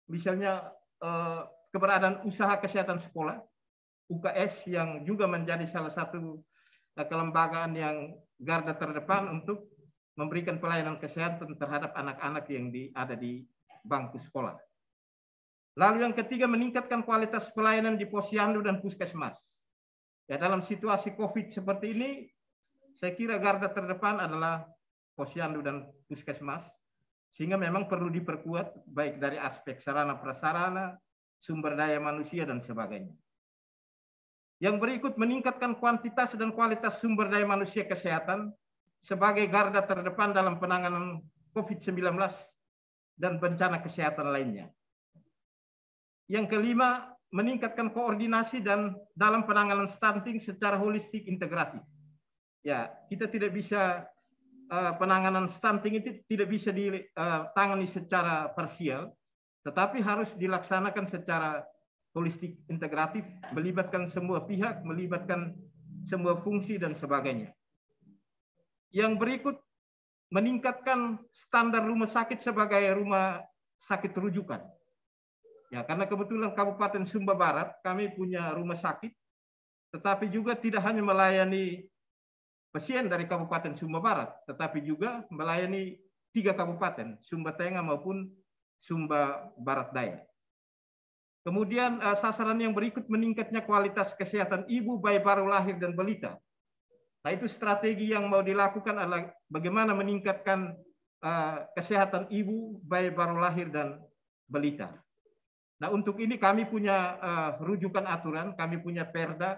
Speaker 4: misalnya eh, keberadaan usaha kesehatan sekolah UKS yang juga menjadi salah satu eh, kelembagaan yang garda terdepan untuk memberikan pelayanan kesehatan terhadap anak-anak yang di, ada di bangku sekolah. Lalu yang ketiga, meningkatkan kualitas pelayanan di posyandu dan puskesmas. Ya, dalam situasi COVID seperti ini, saya kira garda terdepan adalah posyandu dan puskesmas, sehingga memang perlu diperkuat baik dari aspek sarana prasarana, sumber daya manusia, dan sebagainya. Yang berikut meningkatkan kuantitas dan kualitas sumber daya manusia kesehatan sebagai garda terdepan dalam penanganan COVID-19 dan bencana kesehatan lainnya. Yang kelima, meningkatkan koordinasi dan dalam penanganan stunting secara holistik integratif. Ya, kita tidak bisa eh, penanganan stunting itu tidak bisa ditangani eh, secara parsial, tetapi harus dilaksanakan secara holistik integratif, melibatkan semua pihak, melibatkan semua fungsi dan sebagainya. Yang berikut meningkatkan standar rumah sakit sebagai rumah sakit rujukan. Ya, karena kebetulan Kabupaten Sumba Barat kami punya rumah sakit tetapi juga tidak hanya melayani pasien dari Kabupaten Sumba Barat, tetapi juga melayani tiga kabupaten, Sumba Tengah maupun Sumba Barat Daya. Kemudian eh, sasaran yang berikut meningkatnya kualitas kesehatan ibu bayi baru lahir dan balita. Nah itu strategi yang mau dilakukan adalah bagaimana meningkatkan eh, kesehatan ibu bayi baru lahir dan balita. Nah untuk ini kami punya eh, rujukan aturan, kami punya perda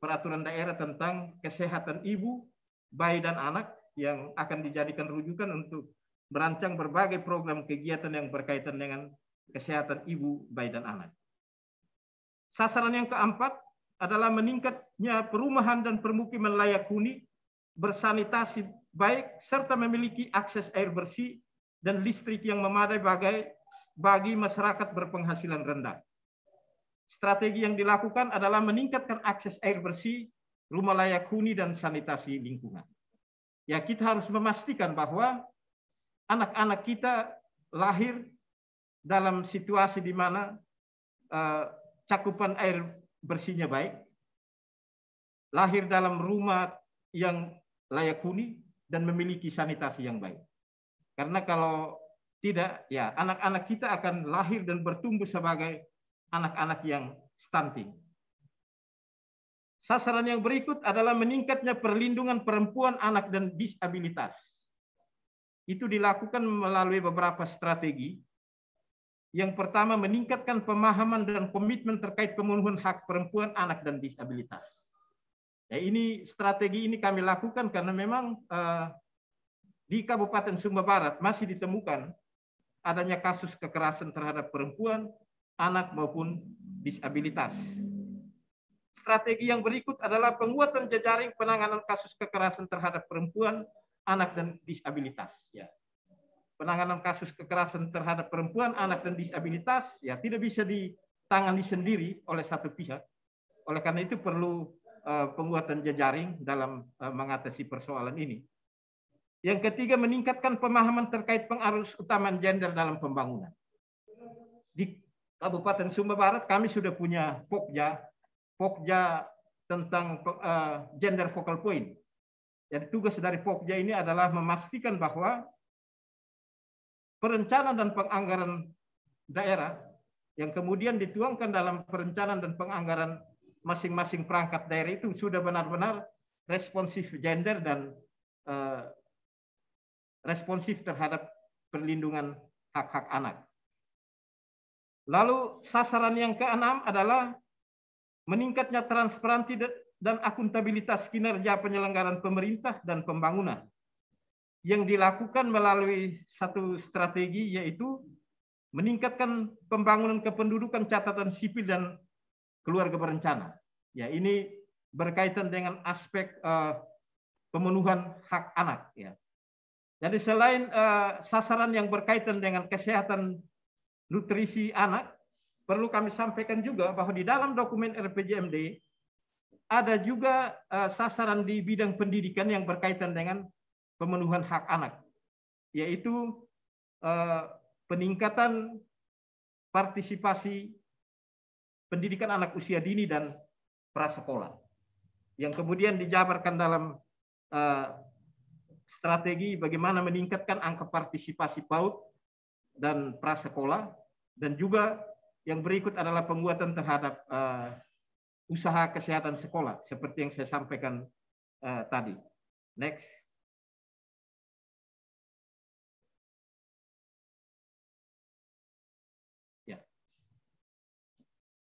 Speaker 4: peraturan daerah tentang kesehatan ibu, bayi dan anak yang akan dijadikan rujukan untuk merancang berbagai program kegiatan yang berkaitan dengan kesehatan ibu, bayi, dan anak. Sasaran yang keempat adalah meningkatnya perumahan dan permukiman layak huni, bersanitasi baik, serta memiliki akses air bersih dan listrik yang memadai bagai bagi masyarakat berpenghasilan rendah. Strategi yang dilakukan adalah meningkatkan akses air bersih, rumah layak huni, dan sanitasi lingkungan. Ya, kita harus memastikan bahwa anak-anak kita lahir dalam situasi di mana eh, cakupan air bersihnya baik, lahir dalam rumah yang layak huni dan memiliki sanitasi yang baik. Karena kalau tidak, ya anak-anak kita akan lahir dan bertumbuh sebagai anak-anak yang stunting. Sasaran yang berikut adalah meningkatnya perlindungan perempuan, anak, dan disabilitas. Itu dilakukan melalui beberapa strategi yang pertama, meningkatkan pemahaman dan komitmen terkait pemenuhan hak perempuan, anak, dan disabilitas. Ya, ini strategi ini kami lakukan karena memang uh, di Kabupaten Sumba Barat masih ditemukan adanya kasus kekerasan terhadap perempuan, anak, maupun disabilitas. Strategi yang berikut adalah penguatan jejaring penanganan kasus kekerasan terhadap perempuan, anak, dan disabilitas. Ya penanganan kasus kekerasan terhadap perempuan, anak, dan disabilitas ya tidak bisa ditangani sendiri oleh satu pihak. Oleh karena itu perlu uh, penguatan jejaring dalam eh, mengatasi persoalan ini. Yang ketiga, meningkatkan pemahaman terkait pengaruh utamaan gender dalam pembangunan. Di Kabupaten Sumba Barat kami sudah punya Pokja, Pokja tentang eh, gender focal point. Jadi tugas dari Pokja ini adalah memastikan bahwa perencanaan dan penganggaran daerah yang kemudian dituangkan dalam perencanaan dan penganggaran masing-masing perangkat daerah itu sudah benar-benar responsif gender dan uh, responsif terhadap perlindungan hak-hak anak. Lalu sasaran yang keenam adalah meningkatnya transparansi dan akuntabilitas kinerja penyelenggaraan pemerintah dan pembangunan yang dilakukan melalui satu strategi yaitu meningkatkan pembangunan kependudukan catatan sipil dan keluarga berencana. Ya, ini berkaitan dengan aspek uh, pemenuhan hak anak ya. Jadi selain uh, sasaran yang berkaitan dengan kesehatan nutrisi anak, perlu kami sampaikan juga bahwa di dalam dokumen RPJMD ada juga uh, sasaran di bidang pendidikan yang berkaitan dengan pemenuhan hak anak, yaitu eh, peningkatan partisipasi pendidikan anak usia dini dan prasekolah, yang kemudian dijabarkan dalam eh, strategi bagaimana meningkatkan angka partisipasi PAUD dan prasekolah, dan juga yang berikut adalah penguatan terhadap eh, usaha kesehatan sekolah,
Speaker 2: seperti yang saya sampaikan uh, tadi. Next.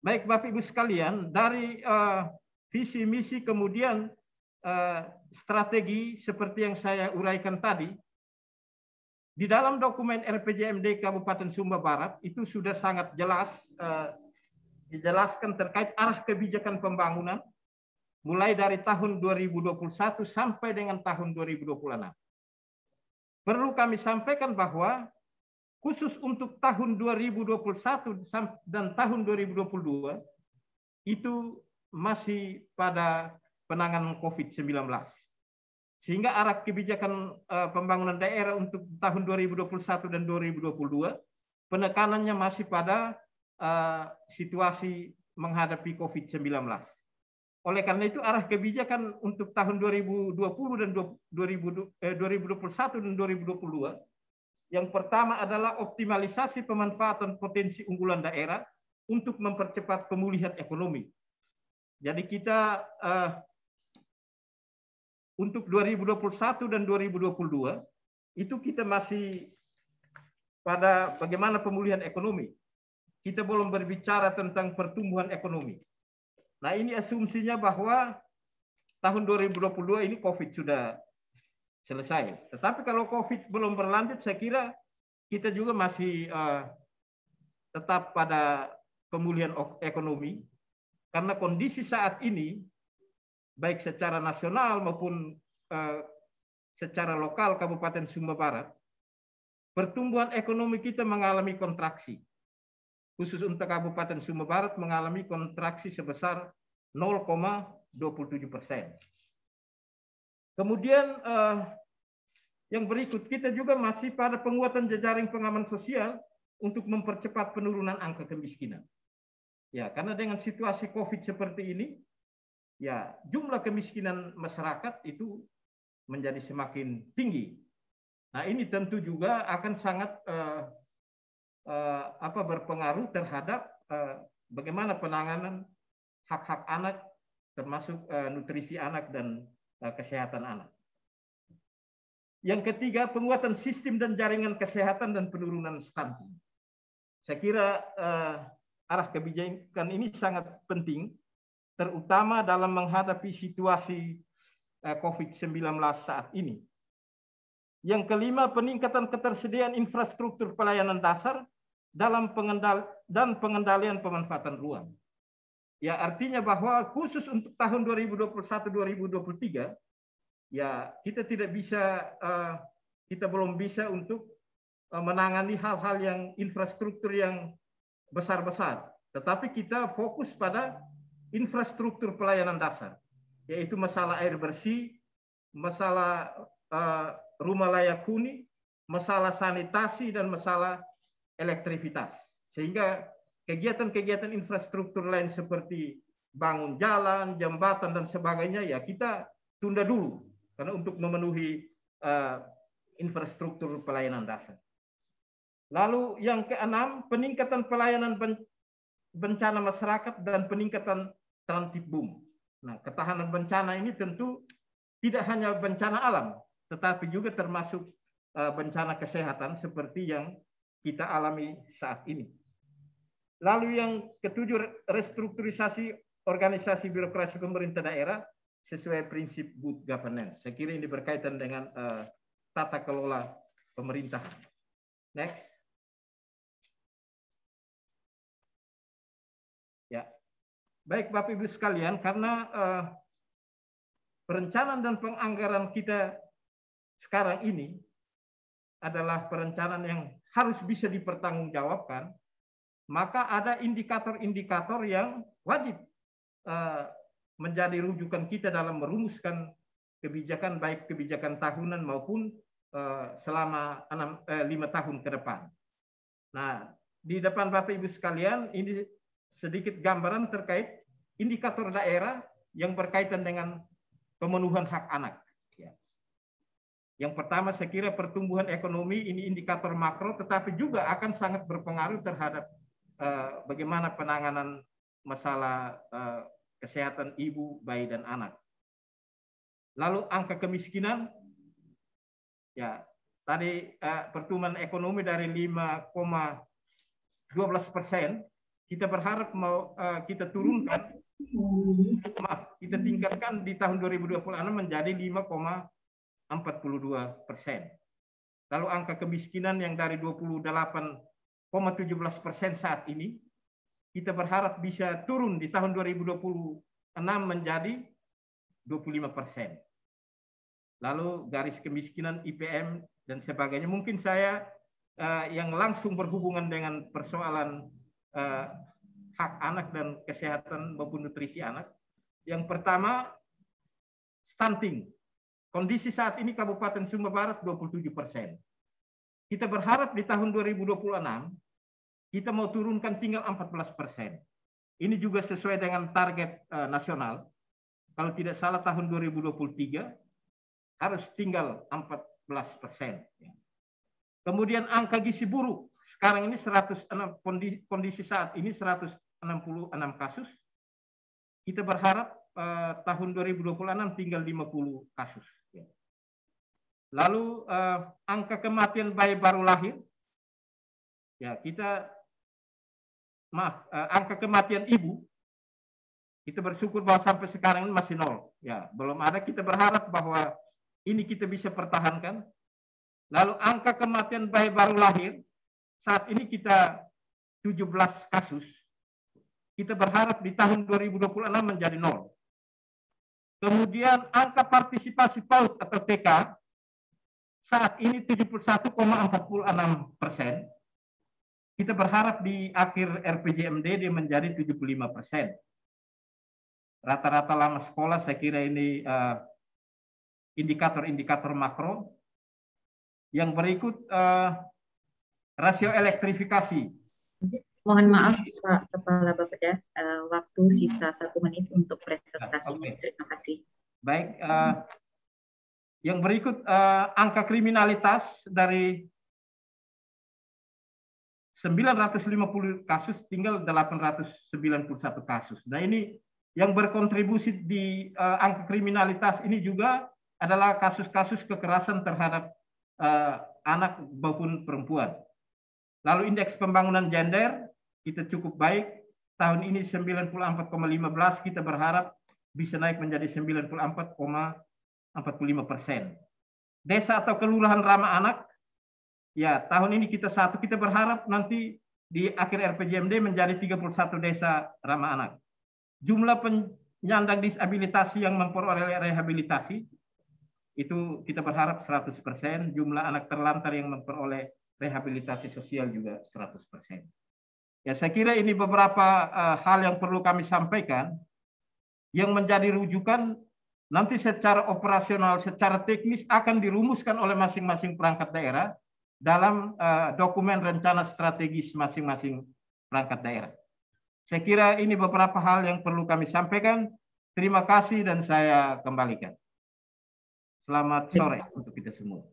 Speaker 2: Baik Bapak Ibu sekalian, dari uh, visi misi
Speaker 4: kemudian uh, strategi seperti yang saya uraikan tadi, di dalam dokumen RPJMD Kabupaten Sumba Barat itu sudah sangat jelas uh, dijelaskan terkait arah kebijakan pembangunan mulai dari tahun 2021 sampai dengan tahun 2026. Perlu kami sampaikan bahwa khusus untuk tahun 2021 dan tahun 2022 itu masih pada penanganan COVID-19. Sehingga arah kebijakan eh, pembangunan daerah untuk tahun 2021 dan 2022 penekanannya masih pada eh, situasi menghadapi COVID-19. Oleh karena itu arah kebijakan untuk tahun 2020 dan 2021 eh, dan 2022 yang pertama adalah optimalisasi pemanfaatan potensi unggulan daerah untuk mempercepat pemulihan ekonomi. Jadi kita uh, untuk 2021 dan 2022 itu kita masih pada bagaimana pemulihan ekonomi. Kita belum berbicara tentang pertumbuhan ekonomi. Nah, ini asumsinya bahwa tahun 2022 ini Covid sudah selesai. Tetapi kalau COVID belum berlanjut, saya kira kita juga masih uh, tetap pada pemulihan ekonomi karena kondisi saat ini baik secara nasional maupun uh, secara lokal Kabupaten Sumba Barat pertumbuhan ekonomi kita mengalami kontraksi. Khusus untuk Kabupaten Sumba Barat mengalami kontraksi sebesar 0,27 persen. Kemudian eh, yang berikut, kita juga masih pada penguatan jejaring pengaman sosial untuk mempercepat penurunan angka kemiskinan. Ya, karena dengan situasi COVID seperti ini, ya jumlah kemiskinan masyarakat itu menjadi semakin tinggi. Nah, ini tentu juga akan sangat eh, eh, apa berpengaruh terhadap eh, bagaimana penanganan hak-hak anak termasuk eh, nutrisi anak dan Eh, kesehatan anak. Yang ketiga, penguatan sistem dan jaringan kesehatan dan penurunan stunting. Saya kira eh, arah kebijakan ini sangat penting, terutama dalam menghadapi situasi eh, COVID-19 saat ini. Yang kelima, peningkatan ketersediaan infrastruktur pelayanan dasar dalam pengendal dan pengendalian pemanfaatan ruang. Ya artinya bahwa khusus untuk tahun 2021-2023, ya kita tidak bisa, eh, kita belum bisa untuk eh, menangani hal-hal yang infrastruktur yang besar-besar. Tetapi kita fokus pada infrastruktur pelayanan dasar, yaitu masalah air bersih, masalah eh, rumah layak huni, masalah sanitasi, dan masalah elektrifitas. Sehingga kegiatan-kegiatan infrastruktur lain seperti bangun jalan, jembatan dan sebagainya ya kita tunda dulu karena untuk memenuhi uh, infrastruktur pelayanan dasar. Lalu yang keenam, peningkatan pelayanan bencana masyarakat dan peningkatan transit boom. Nah, ketahanan bencana ini tentu tidak hanya bencana alam, tetapi juga termasuk eh, bencana kesehatan seperti yang kita alami saat ini. Lalu yang ketujuh restrukturisasi organisasi birokrasi pemerintah daerah sesuai prinsip good governance. Saya kira ini berkaitan dengan uh, tata kelola pemerintahan. Next. Ya. Baik Bapak Ibu sekalian, karena uh, perencanaan dan penganggaran kita sekarang ini adalah perencanaan yang harus bisa dipertanggungjawabkan maka ada indikator-indikator yang wajib eh, menjadi rujukan kita dalam merumuskan kebijakan baik kebijakan tahunan maupun eh, selama enam eh, lima tahun ke depan. Nah, di depan Bapak Ibu sekalian ini sedikit gambaran terkait indikator daerah yang berkaitan dengan pemenuhan hak anak. Ya. Yang pertama saya pertumbuhan ekonomi ini indikator makro tetapi juga akan sangat berpengaruh terhadap Eh, bagaimana penanganan masalah uh, kesehatan ibu, bayi dan anak. Lalu angka kemiskinan, ya tadi uh, pertumbuhan ekonomi dari 5,12 persen, kita berharap mau uh, kita turunkan, maaf, kita tingkatkan di tahun 2026 menjadi 5,42 persen. Lalu angka kemiskinan yang dari 28 persen saat ini. Kita berharap bisa turun di tahun 2026 menjadi 25 persen. Lalu garis kemiskinan IPM dan sebagainya. Mungkin saya uh, yang langsung berhubungan dengan persoalan uh, hak anak dan kesehatan maupun nutrisi anak. Yang pertama, stunting. Kondisi saat ini Kabupaten Sumba Barat 27 persen. Kita berharap di tahun 2026 kita mau turunkan tinggal 14 persen. Ini juga sesuai dengan target uh, nasional. Kalau tidak salah tahun 2023 harus tinggal 14 persen. Kemudian angka gizi buruk sekarang ini 106 kondisi saat ini 166 kasus. Kita berharap eh, tahun 2026 tinggal 50 kasus. Lalu uh, angka kematian bayi baru lahir, ya kita maaf uh, angka kematian ibu kita bersyukur bahwa sampai sekarang ini masih nol. Ya belum ada kita berharap bahwa ini kita bisa pertahankan. Lalu angka kematian bayi baru lahir saat ini kita 17 kasus. Kita berharap di tahun 2026 menjadi nol. Kemudian angka partisipasi PAUD atau TK saat ini 71,46 persen. Kita berharap di akhir RPJMD dia menjadi 75 persen. Rata-rata lama sekolah saya kira ini eh, indikator-indikator uh, makro. Yang berikut uh, rasio elektrifikasi.
Speaker 1: Mohon maaf Pak
Speaker 4: Kepala bapak uh, waktu sisa satu menit untuk nah, presentasi. Okay. Terima kasih. Baik, uh, yang berikut eh, angka kriminalitas dari 950 kasus tinggal 891 kasus. Nah ini yang berkontribusi di eh, angka kriminalitas ini juga adalah kasus-kasus kekerasan terhadap eh, anak maupun perempuan. Lalu indeks pembangunan gender kita cukup baik. Tahun ini 94,15 kita berharap bisa naik menjadi 94, 45 persen. Desa atau kelurahan ramah anak, ya tahun ini kita satu, kita berharap nanti di akhir RPJMD menjadi 31 desa ramah anak. Jumlah penyandang disabilitas yang memperoleh rehabilitasi, itu kita berharap 100 persen, jumlah anak terlantar yang memperoleh rehabilitasi sosial juga 100 persen. Ya, saya kira ini beberapa uh, hal yang perlu kami sampaikan yang menjadi rujukan nanti secara operasional, secara teknis akan dirumuskan oleh masing-masing perangkat daerah dalam uh, dokumen rencana strategis masing-masing perangkat daerah. Saya kira ini beberapa hal yang perlu kami sampaikan. Terima kasih dan saya kembalikan. Selamat sore
Speaker 2: untuk kita semua.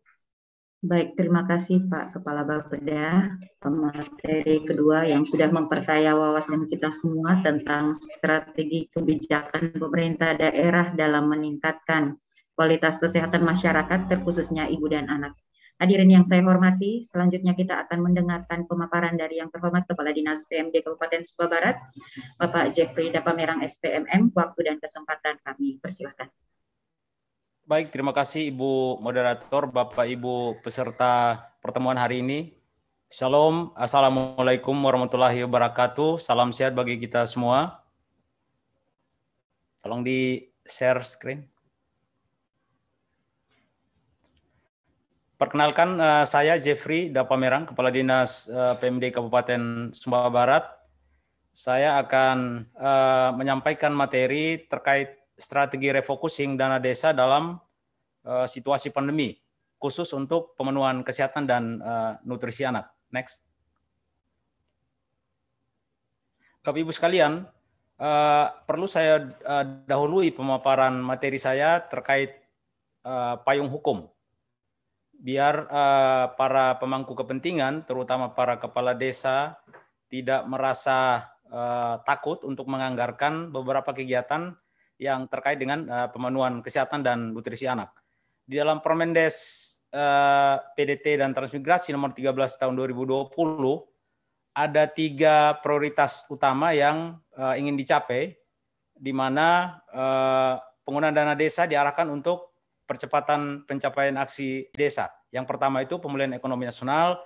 Speaker 4: Baik,
Speaker 1: terima kasih Pak Kepala Bapeda, pemateri kedua yang sudah memperkaya wawasan kita semua tentang strategi kebijakan pemerintah daerah dalam meningkatkan kualitas kesehatan masyarakat, terkhususnya ibu dan anak. Hadirin yang saya hormati, selanjutnya kita akan mendengarkan pemaparan dari yang terhormat Kepala Dinas PMD Kabupaten Sumba Barat, Bapak Jeffrey Dapamerang SPMM, waktu dan kesempatan kami. Persilahkan.
Speaker 5: Baik, terima kasih Ibu Moderator, Bapak Ibu peserta pertemuan hari ini. Shalom, Assalamualaikum warahmatullahi wabarakatuh. Salam sehat bagi kita semua. Tolong di share screen. Perkenalkan eh, saya Jeffrey Dapamerang, Kepala Dinas eh, PMD Kabupaten Sumbawa Barat. Saya akan eh, menyampaikan materi terkait strategi refocusing dana desa dalam uh, situasi pandemi, khusus untuk pemenuhan kesehatan dan uh, nutrisi anak. Next. Bapak Ibu sekalian, uh, perlu saya uh, dahului pemaparan materi saya terkait uh, payung hukum. Biar uh, para pemangku kepentingan, terutama para kepala desa, tidak merasa uh, takut untuk menganggarkan beberapa kegiatan yang terkait dengan uh, pemenuhan kesehatan dan nutrisi anak. Di dalam Permendes uh, eh, PDT dan Transmigrasi nomor 13 tahun 2020 ada tiga prioritas utama yang uh, ingin dicapai di mana uh, penggunaan dana desa diarahkan untuk percepatan pencapaian aksi desa. Yang pertama itu pemulihan ekonomi nasional,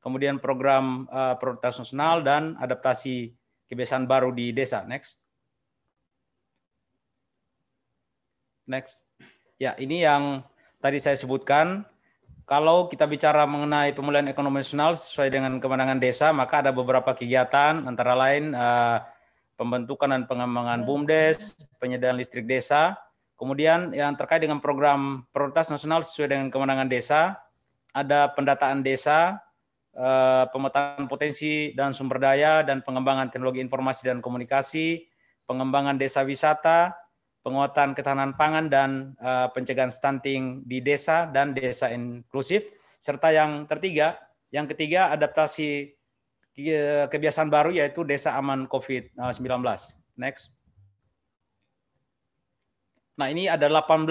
Speaker 5: kemudian program uh, prioritas nasional dan adaptasi kebiasaan baru di desa. Next. next. Ya, ini yang tadi saya sebutkan. Kalau kita bicara mengenai pemulihan ekonomi nasional sesuai dengan kemenangan desa, maka ada beberapa kegiatan, antara lain eh, pembentukan dan pengembangan BUMDes, penyediaan listrik desa, kemudian yang terkait dengan program prioritas nasional sesuai dengan kemenangan desa, ada pendataan desa, eh, pemetaan potensi dan sumber daya, dan pengembangan teknologi informasi dan komunikasi, pengembangan desa wisata, penguatan ketahanan pangan dan uh, pencegahan stunting di desa dan desa inklusif serta yang ketiga yang ketiga adaptasi eh, kebiasaan baru yaitu desa aman Covid-19. Eh, Next. Nah, ini ada 18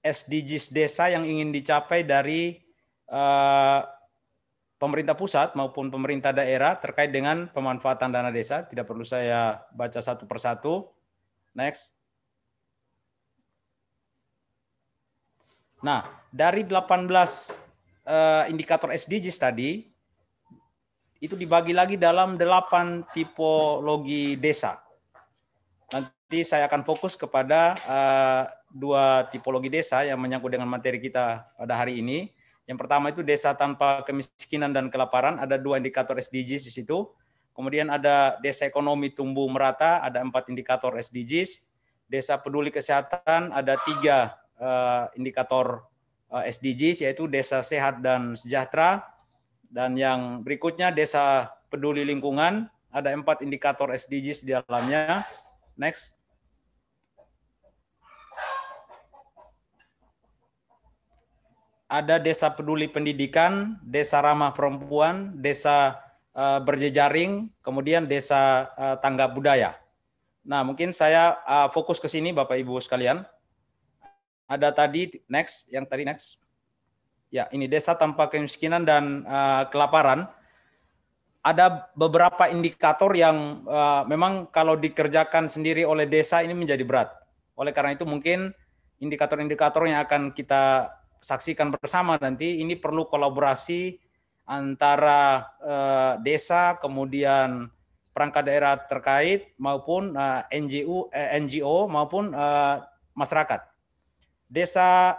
Speaker 5: SDGs desa yang ingin dicapai dari uh, pemerintah pusat maupun pemerintah daerah terkait dengan pemanfaatan dana desa. Tidak perlu saya baca satu persatu. Next. Nah, dari 18 uh, eh, indikator SDGs tadi itu dibagi lagi dalam 8 tipologi desa. Nanti saya akan fokus kepada uh, dua tipologi desa yang menyangkut dengan materi kita pada hari ini. Yang pertama itu desa tanpa kemiskinan dan kelaparan, ada dua indikator SDGs di situ. Kemudian ada desa ekonomi tumbuh merata, ada empat indikator SDGs. Desa peduli kesehatan, ada tiga uh, indikator uh, eh, SDGs yaitu desa sehat dan sejahtera dan yang berikutnya desa peduli lingkungan ada empat indikator SDGs di dalamnya. Next. Ada desa peduli pendidikan, desa ramah perempuan, desa eh, berjejaring, kemudian desa uh, tanggap budaya. Nah, mungkin saya fokus ke sini Bapak Ibu sekalian. Ada tadi next, yang tadi next. Ya, ini desa tanpa kemiskinan dan uh, kelaparan. Ada beberapa indikator yang uh, memang kalau dikerjakan sendiri oleh desa ini menjadi berat. Oleh karena itu mungkin indikator-indikator yang akan kita saksikan bersama nanti ini perlu kolaborasi antara uh, desa kemudian perangkat daerah terkait maupun uh, NGO eh, NGO maupun uh, masyarakat desa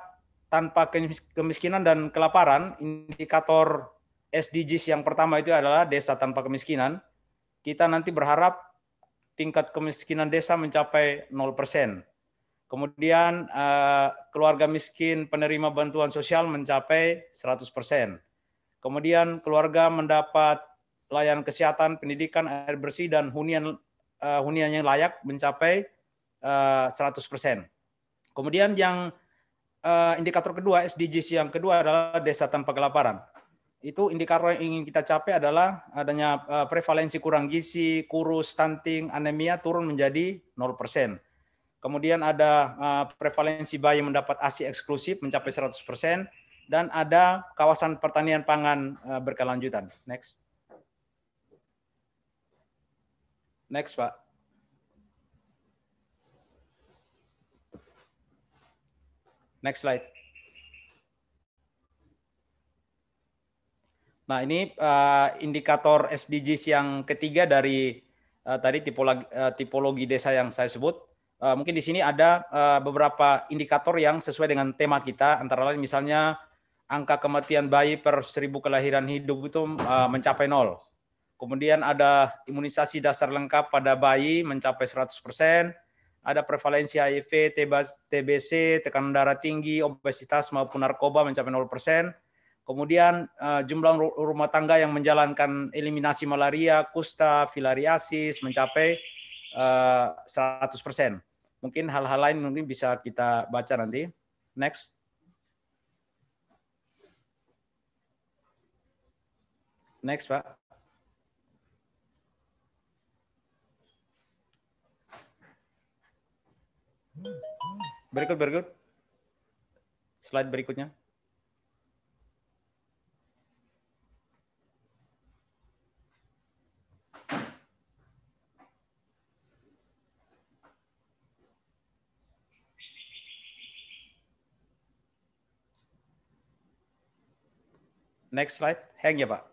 Speaker 5: tanpa kemiskinan dan kelaparan, indikator SDGs yang pertama itu adalah desa tanpa kemiskinan. Kita nanti berharap tingkat kemiskinan desa mencapai 0%. Kemudian eh, keluarga miskin penerima bantuan sosial mencapai 100%. Kemudian keluarga mendapat layanan kesehatan, pendidikan, air bersih dan hunian eh, hunian yang layak mencapai 100%. Eh, Kemudian yang uh, indikator kedua SDGs yang kedua adalah desa tanpa kelaparan. Itu indikator yang ingin kita capai adalah adanya uh, prevalensi kurang gizi, kurus, stunting, anemia turun menjadi 0%. Kemudian ada eh, prevalensi bayi mendapat ASI eksklusif mencapai 100% dan ada kawasan pertanian pangan berkelanjutan. Next. Next, Pak. Next slide. Nah, ini uh, indikator SDGs yang ketiga dari uh, tadi tipologi, uh, eh, tipologi desa yang saya sebut. Uh, mungkin di sini ada uh, beberapa indikator yang sesuai dengan tema kita, antara lain misalnya angka kematian bayi per seribu kelahiran hidup itu uh, mencapai nol. Kemudian ada imunisasi dasar lengkap pada bayi mencapai 100 persen, ada prevalensi HIV, TBC, tekanan darah tinggi, obesitas maupun narkoba mencapai 0%. Kemudian eh, jumlah rumah tangga yang menjalankan eliminasi malaria, kusta, filariasis mencapai 100%. Eh, mungkin hal-hal lain mungkin bisa kita baca nanti. Next. Next, Pak. Berikut, berikut. Slide berikutnya. Next slide, hang ya Pak.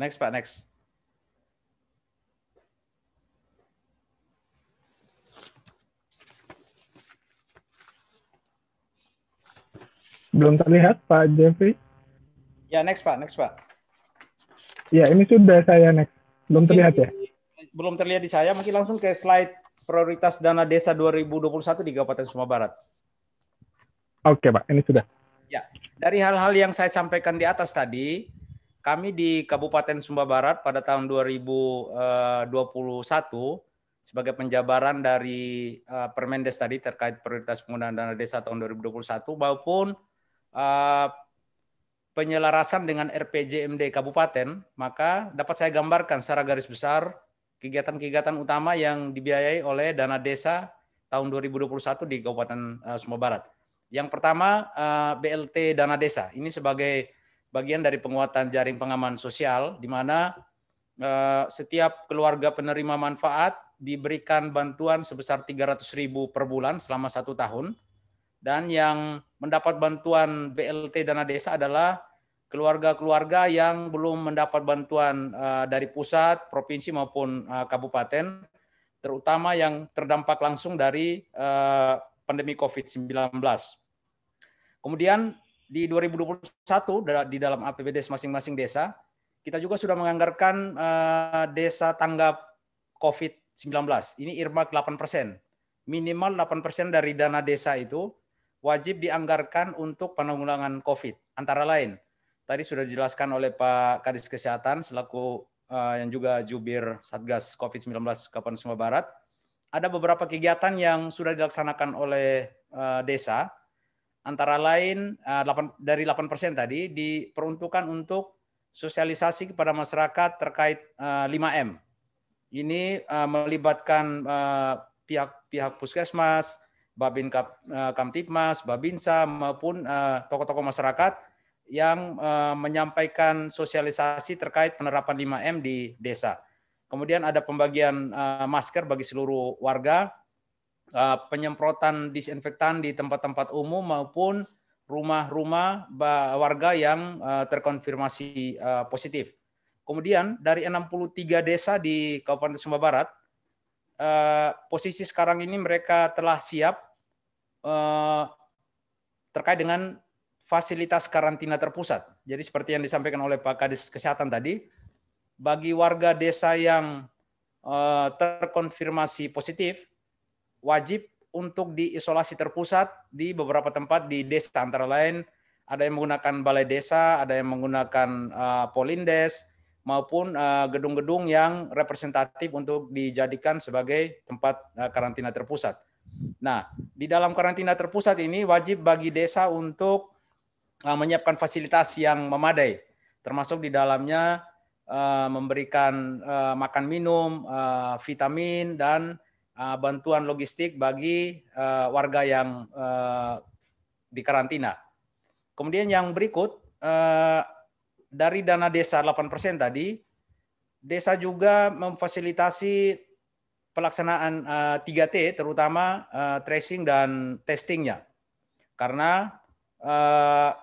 Speaker 5: Next Pak, next.
Speaker 2: Belum terlihat Pak Jeffrey?
Speaker 4: Ya, next Pak, next Pak.
Speaker 2: Ya, ini sudah saya next. Belum terlihat ya?
Speaker 5: Belum terlihat di saya, mungkin langsung ke slide prioritas dana desa 2021 di Kabupaten Sumba Barat.
Speaker 4: Oke Pak, ini sudah.
Speaker 5: Ya, dari hal-hal yang saya sampaikan di atas tadi, kami di Kabupaten Sumba Barat pada tahun 2021 eh, sebagai penjabaran dari uh, Permendes tadi terkait prioritas penggunaan dana desa tahun 2021 maupun eh, penyelarasan dengan RPJMD Kabupaten, maka dapat saya gambarkan secara garis besar kegiatan-kegiatan utama yang dibiayai oleh dana desa tahun 2021 di Kabupaten Sumba Barat. Yang pertama BLT dana desa. Ini sebagai bagian dari penguatan jaring pengaman sosial di mana eh, setiap keluarga penerima manfaat diberikan bantuan sebesar 300 ribu per bulan selama satu tahun. Dan yang mendapat bantuan BLT Dana Desa adalah keluarga-keluarga yang belum mendapat bantuan eh, dari pusat, provinsi maupun eh, kabupaten, terutama yang terdampak langsung dari pandemi COVID-19. Kemudian di 2021 di dalam APBD masing-masing desa, kita juga sudah menganggarkan uh, desa tanggap COVID-19. Ini irma 8 persen. Minimal 8 persen dari dana desa itu wajib dianggarkan untuk penanggulangan COVID. Antara lain, tadi sudah dijelaskan oleh Pak Kadis Kesehatan selaku uh, yang juga jubir Satgas COVID-19 Kapan Sumba Barat. Ada beberapa kegiatan yang sudah dilaksanakan oleh uh, desa, antara lain eh, dari 8 persen tadi diperuntukkan untuk sosialisasi kepada masyarakat terkait 5M. Eh, Ini eh, melibatkan pihak-pihak puskesmas, Babin Kamtipmas, Babinsa maupun tokoh-tokoh masyarakat yang menyampaikan sosialisasi terkait penerapan 5M di desa. Kemudian ada pembagian masker bagi seluruh warga Eh, penyemprotan disinfektan di tempat-tempat umum maupun rumah-rumah warga yang eh, terkonfirmasi eh, positif. Kemudian dari 63 desa di Kabupaten Sumba Barat, posisi sekarang ini mereka telah siap terkait dengan fasilitas karantina terpusat. Jadi seperti yang disampaikan oleh Pak Kadis Kesehatan tadi, bagi warga desa yang terkonfirmasi positif, wajib untuk diisolasi terpusat di beberapa tempat di desa antara lain ada yang menggunakan balai desa, ada yang menggunakan uh, polindes maupun uh, gedung-gedung uh, yang representatif untuk dijadikan sebagai tempat uh, karantina terpusat. Nah, di dalam karantina terpusat ini wajib bagi desa untuk uh, menyiapkan fasilitas yang memadai, termasuk di dalamnya uh, memberikan uh, makan minum, uh, vitamin dan uh, bantuan logistik bagi uh, warga yang uh, karantina. Kemudian yang berikut uh, dari dana desa 8% tadi, desa juga memfasilitasi pelaksanaan uh, 3T terutama uh, tracing dan testingnya. Karena uh,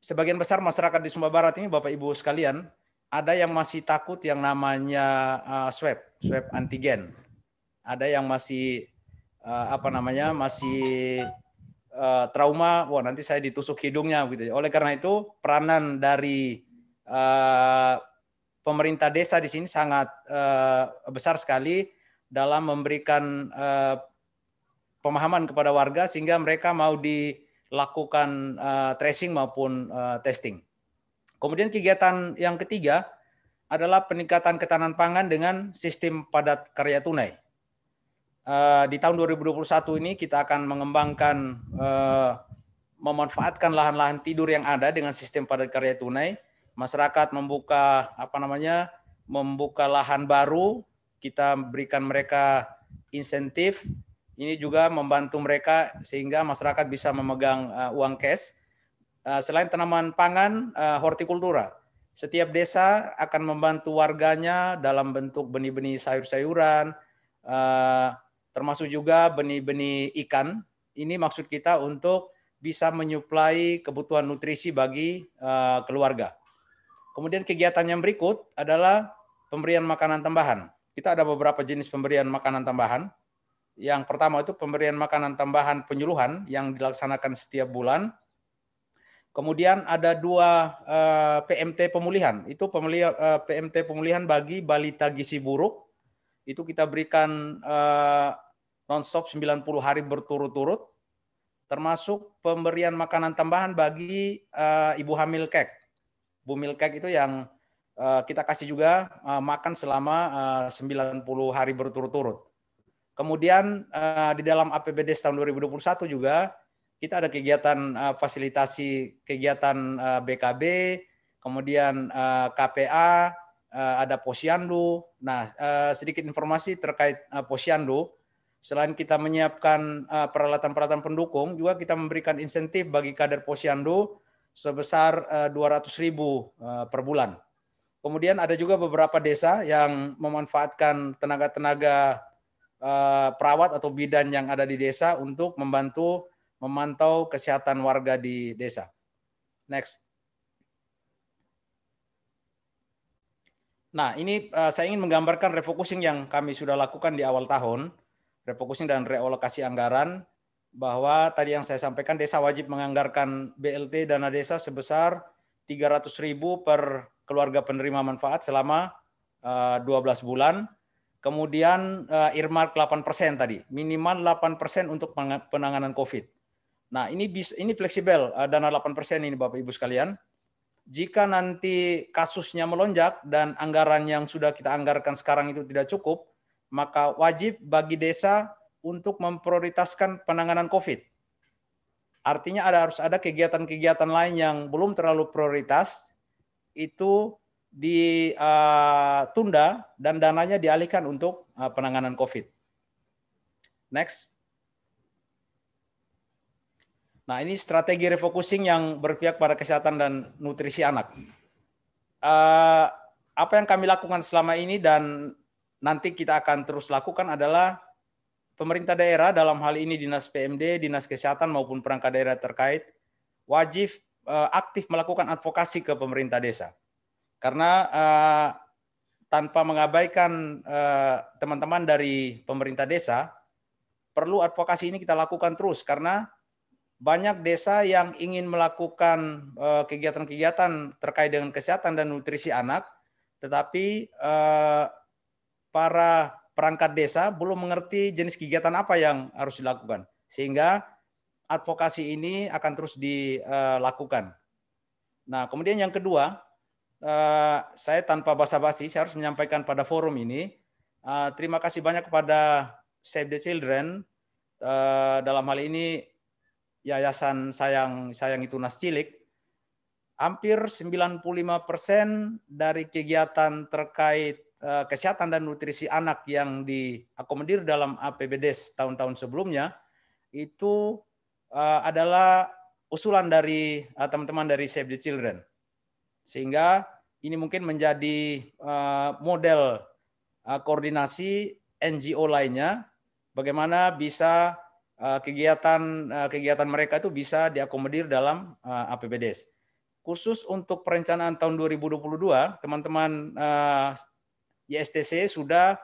Speaker 5: sebagian besar masyarakat di Sumba Barat ini Bapak Ibu sekalian ada yang masih takut yang namanya uh, swab, swab antigen ada yang masih uh, apa namanya masih uh, trauma wah nanti saya ditusuk hidungnya gitu ya. oleh karena itu peranan dari uh, pemerintah desa di sini sangat uh, besar sekali dalam memberikan uh, pemahaman kepada warga sehingga mereka mau dilakukan uh, tracing maupun uh, testing kemudian kegiatan yang ketiga adalah peningkatan ketahanan pangan dengan sistem padat karya tunai Eh, di tahun 2021 ini kita akan mengembangkan uh, memanfaatkan lahan-lahan tidur yang ada dengan sistem padat karya tunai. Masyarakat membuka apa namanya? membuka lahan baru, kita berikan mereka insentif. Ini juga membantu mereka sehingga masyarakat bisa memegang eh, uang cash. selain tanaman pangan, hortikultura. Setiap desa akan membantu warganya dalam bentuk benih-benih sayur-sayuran, termasuk juga benih-benih ikan. Ini maksud kita untuk bisa menyuplai kebutuhan nutrisi bagi uh, keluarga. Kemudian kegiatan yang berikut adalah pemberian makanan tambahan. Kita ada beberapa jenis pemberian makanan tambahan. Yang pertama itu pemberian makanan tambahan penyuluhan yang dilaksanakan setiap bulan. Kemudian ada dua eh, PMT pemulihan. Itu PMT eh, pemulihan bagi balita gizi buruk itu kita berikan uh, nonstop 90 hari berturut-turut, termasuk pemberian makanan tambahan bagi uh, ibu hamil kek. ibu hamil kek itu yang uh, kita kasih juga uh, makan selama uh, 90 hari berturut-turut. Kemudian uh, di dalam APBD tahun 2021 juga kita ada kegiatan uh, fasilitasi kegiatan uh, BKB, kemudian uh, KPA, uh, ada posyandu. Nah, uh, sedikit informasi terkait uh, posyandu. Selain kita menyiapkan peralatan-peralatan pendukung, juga kita memberikan insentif bagi kader posyandu sebesar uh, 200 ribu uh, per bulan. Kemudian ada juga beberapa desa yang memanfaatkan tenaga-tenaga uh, perawat atau bidan yang ada di desa untuk membantu memantau kesehatan warga di desa. Next. Nah, ini uh, saya ingin menggambarkan refocusing yang kami sudah lakukan di awal tahun, refocusing dan realokasi anggaran, bahwa tadi yang saya sampaikan desa wajib menganggarkan BLT dana desa sebesar 300 ribu per keluarga penerima manfaat selama uh, eh, 12 bulan. Kemudian uh, earmark 8% tadi, minimal 8% persen untuk penanganan COVID. Nah, ini bis, ini fleksibel uh, dana 8% persen ini Bapak Ibu sekalian jika nanti kasusnya melonjak dan anggaran yang sudah kita anggarkan sekarang itu tidak cukup, maka wajib bagi desa untuk memprioritaskan penanganan COVID. Artinya ada harus ada kegiatan-kegiatan lain yang belum terlalu prioritas itu ditunda eh, dan dananya dialihkan untuk eh, penanganan COVID. Next. Nah, ini strategi refocusing yang berpihak pada kesehatan dan nutrisi anak. Uh, apa yang kami lakukan selama ini dan nanti kita akan terus lakukan adalah pemerintah daerah dalam hal ini dinas PMD, dinas kesehatan maupun perangkat daerah terkait wajib uh, aktif melakukan advokasi ke pemerintah desa. Karena uh, tanpa mengabaikan teman-teman uh, dari pemerintah desa, perlu advokasi ini kita lakukan terus karena banyak desa yang ingin melakukan eh, kegiatan-kegiatan terkait dengan kesehatan dan nutrisi anak, tetapi eh, para perangkat desa belum mengerti jenis kegiatan apa yang harus dilakukan, sehingga advokasi ini akan terus dilakukan. Eh, nah, kemudian yang kedua, saya tanpa basa-basi, saya harus menyampaikan pada forum ini, terima kasih banyak kepada Save the Children dalam hal ini Yayasan Sayang Sayang itu Nas Cilik, hampir 95% dari kegiatan terkait eh, kesehatan dan nutrisi anak yang diakomodir dalam APBD tahun-tahun sebelumnya itu eh, adalah usulan dari eh, teman-teman dari Save the Children. Sehingga ini mungkin menjadi model koordinasi NGO lainnya bagaimana bisa Eh, kegiatan eh, kegiatan mereka itu bisa diakomodir dalam eh, APBDes. Khusus untuk perencanaan tahun 2022, teman-teman YSTC sudah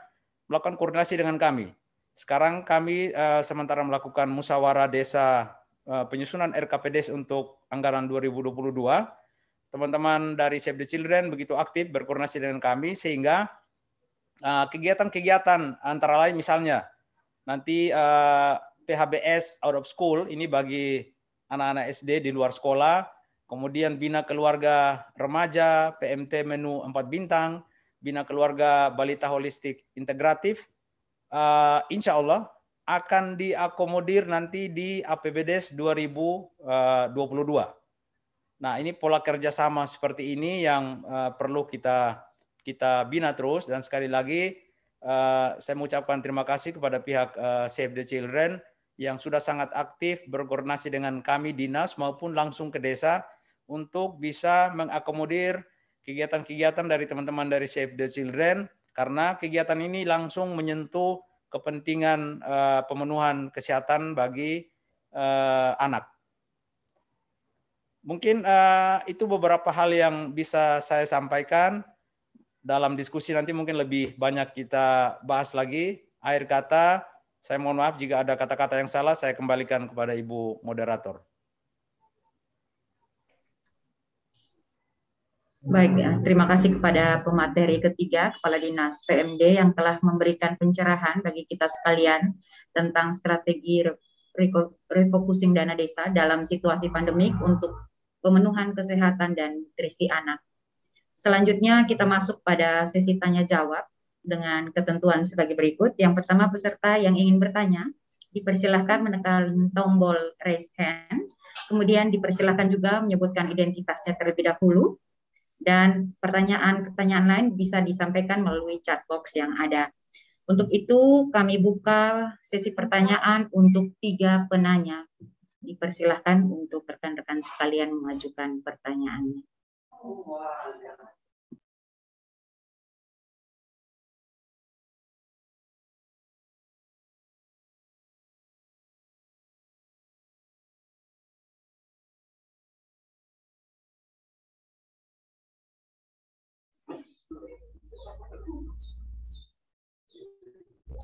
Speaker 5: melakukan koordinasi dengan kami. Sekarang kami sementara melakukan musyawarah desa penyusunan RKPDes untuk anggaran 2022. Teman-teman dari Save the Children begitu aktif berkoordinasi dengan kami sehingga kegiatan-kegiatan antara lain misalnya nanti PHBS out of school ini bagi anak-anak SD di luar sekolah, kemudian bina keluarga remaja, PMT menu 4 bintang, bina keluarga balita holistik integratif, uh, insya Allah akan diakomodir nanti di APBDes 2022. Eh, nah, ini pola kerjasama seperti ini yang uh, perlu kita kita bina terus dan sekali lagi Uh, saya mengucapkan terima kasih kepada pihak uh, Save the Children yang sudah sangat aktif berkoordinasi dengan kami dinas maupun langsung ke desa untuk bisa mengakomodir kegiatan-kegiatan dari teman-teman dari Save the Children karena kegiatan ini langsung menyentuh kepentingan uh, pemenuhan kesehatan bagi uh, anak. Mungkin uh, itu beberapa hal yang bisa saya sampaikan dalam diskusi nanti mungkin lebih banyak kita bahas lagi akhir kata saya mohon maaf jika ada kata-kata yang salah, saya kembalikan kepada Ibu moderator. Baik, ya. terima kasih kepada
Speaker 1: pemateri ketiga, Kepala Dinas PMD yang telah memberikan pencerahan bagi kita sekalian tentang strategi refocusing dana desa dalam situasi pandemik untuk pemenuhan kesehatan dan nutrisi anak. Selanjutnya kita masuk pada sesi tanya jawab dengan ketentuan sebagai berikut. Yang pertama, peserta yang ingin bertanya dipersilahkan menekan tombol raise hand, kemudian dipersilahkan juga menyebutkan identitasnya terlebih dahulu, dan pertanyaan-pertanyaan lain bisa disampaikan melalui chat box yang ada. Untuk itu, kami buka sesi pertanyaan untuk tiga penanya.
Speaker 2: Dipersilahkan untuk rekan-rekan sekalian mengajukan pertanyaannya.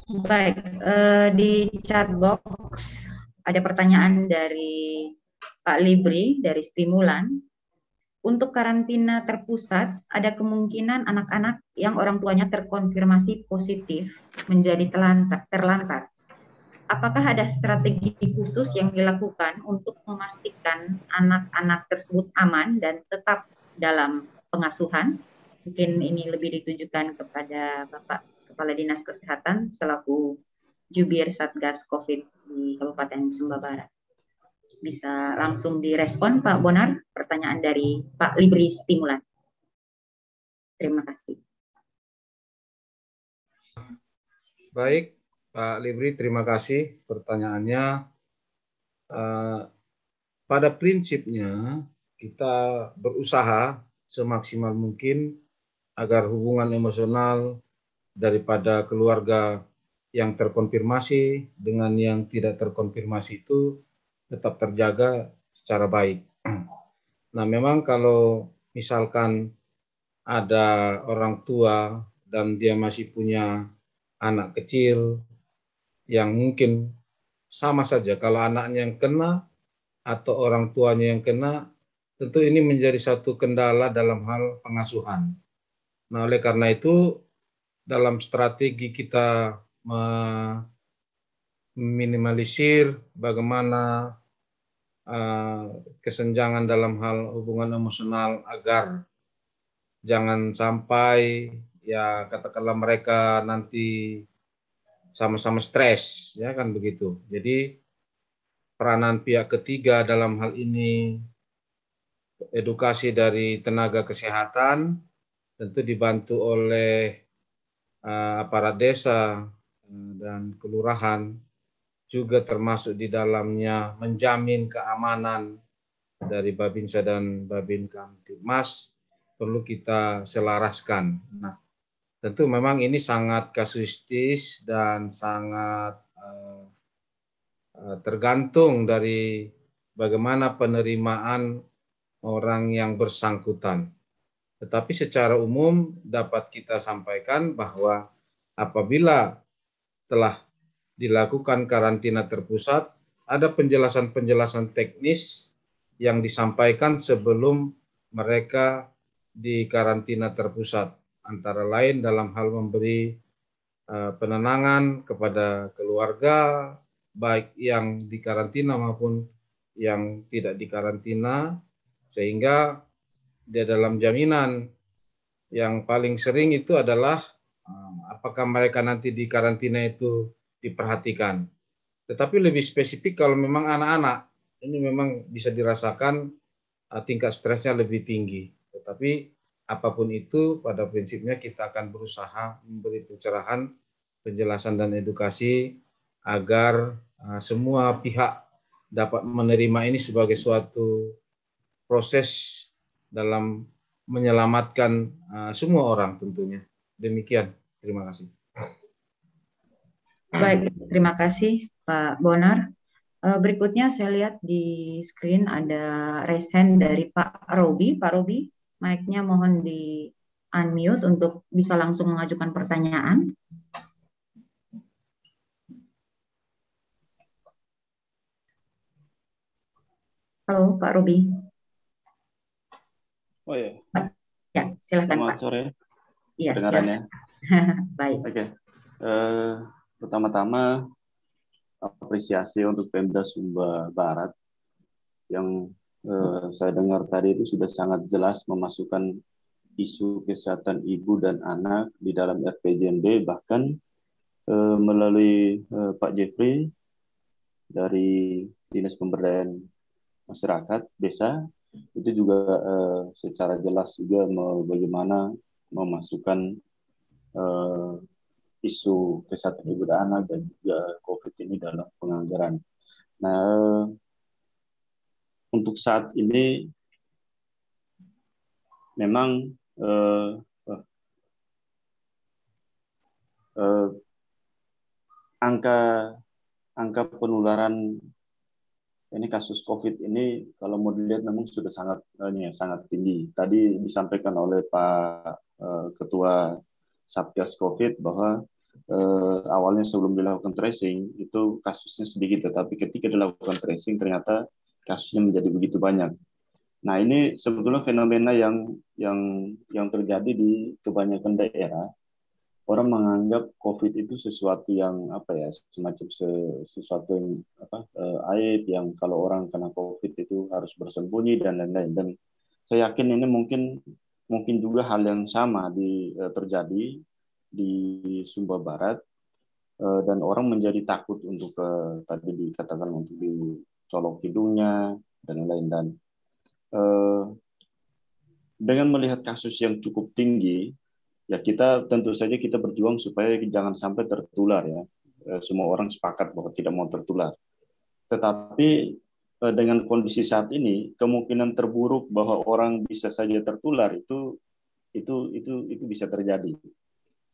Speaker 1: Baik, uh, di chat box ada pertanyaan dari Pak Libri dari Stimulan. Untuk karantina terpusat, ada kemungkinan anak-anak yang orang tuanya terkonfirmasi positif menjadi terlantar. terlantar. Apakah ada strategi khusus yang dilakukan untuk memastikan anak-anak tersebut aman dan tetap dalam pengasuhan? Mungkin ini lebih ditujukan kepada Bapak. Kepala Dinas Kesehatan selaku jubir Satgas COVID di Kabupaten Sumba Barat. Bisa langsung direspon Pak Bonar pertanyaan dari Pak Libri Stimulan.
Speaker 2: Terima kasih.
Speaker 3: Baik, Pak Libri, terima kasih pertanyaannya. Uh, pada prinsipnya kita berusaha semaksimal mungkin agar hubungan emosional daripada keluarga yang terkonfirmasi dengan yang tidak terkonfirmasi itu tetap terjaga secara baik. Nah, memang kalau misalkan ada orang tua dan dia masih punya anak kecil yang mungkin sama saja kalau anaknya yang kena atau orang tuanya yang kena, tentu ini menjadi satu kendala dalam hal pengasuhan. Nah, oleh karena itu dalam strategi kita meminimalisir bagaimana uh, kesenjangan dalam hal hubungan emosional agar jangan sampai ya katakanlah mereka nanti sama-sama stres ya kan begitu. Jadi peranan pihak ketiga dalam hal ini edukasi dari tenaga kesehatan tentu dibantu oleh Eh, aparat desa eh, dan kelurahan juga termasuk di dalamnya menjamin keamanan dari Babinsa dan Babin Kamtibmas perlu kita selaraskan. Nah, tentu memang ini sangat kasuistis dan sangat uh, tergantung dari bagaimana penerimaan orang yang bersangkutan. Tetapi secara umum dapat kita sampaikan bahwa apabila telah dilakukan karantina terpusat, ada penjelasan-penjelasan teknis yang disampaikan sebelum mereka di karantina terpusat. Antara lain dalam hal memberi eh, penenangan kepada keluarga, baik yang dikarantina maupun yang tidak dikarantina, sehingga di dalam jaminan yang paling sering itu adalah eh, apakah mereka nanti di karantina itu diperhatikan. Tetapi lebih spesifik kalau memang anak-anak ini memang bisa dirasakan eh, tingkat stresnya lebih tinggi. Tetapi apapun itu pada prinsipnya kita akan berusaha memberi pencerahan, penjelasan dan edukasi agar eh, semua pihak dapat menerima ini sebagai suatu proses dalam menyelamatkan eh, semua orang tentunya. Demikian, terima kasih.
Speaker 1: Baik, terima kasih Pak Bonar. Eh, berikutnya saya lihat di screen ada raise hand dari Pak Robi. Pak Robi, mic-nya mohon di unmute untuk bisa langsung mengajukan pertanyaan. Halo Pak Robi.
Speaker 2: Oh iya. Ya, silakan Selamat Pak. sore. Iya, Dengarannya. Baik. Oke. Okay. Uh, eh, pertama-tama apresiasi untuk Pemda Sumba Barat yang uh, saya dengar tadi itu sudah sangat jelas memasukkan isu kesehatan ibu dan anak di dalam RPJMD bahkan uh, melalui uh, Pak Jeffrey dari Dinas Pemberdayaan Masyarakat Desa itu juga eh, secara jelas juga bagaimana memasukkan eh, isu kesehatan ibu dan anak dan juga COVID ini dalam penganggaran. Nah, eh, untuk saat ini memang eh, eh, eh angka angka penularan ini kasus COVID ini kalau mau dilihat memang sudah sangat eh, ini ya, sangat tinggi. Tadi disampaikan oleh Pak eh, Ketua Satgas COVID bahwa eh, awalnya sebelum dilakukan tracing itu kasusnya sedikit, tetapi ketika dilakukan tracing ternyata kasusnya menjadi begitu banyak. Nah ini sebetulnya fenomena yang yang yang terjadi di kebanyakan daerah orang menganggap COVID itu sesuatu yang apa ya semacam sesuatu yang apa eh, aib yang kalau orang kena COVID itu harus bersembunyi dan lain-lain dan saya yakin ini mungkin mungkin juga hal yang sama di eh, terjadi di Sumba Barat eh, dan orang menjadi takut untuk eh, tadi dikatakan untuk dicolok hidungnya dan lain-lain dan eh, dengan melihat kasus yang cukup tinggi ya kita tentu saja kita berjuang supaya jangan sampai tertular ya. Eh, semua orang sepakat bahwa tidak mau tertular. Tetapi eh, dengan kondisi saat ini kemungkinan terburuk bahwa orang bisa saja tertular itu itu itu itu bisa terjadi.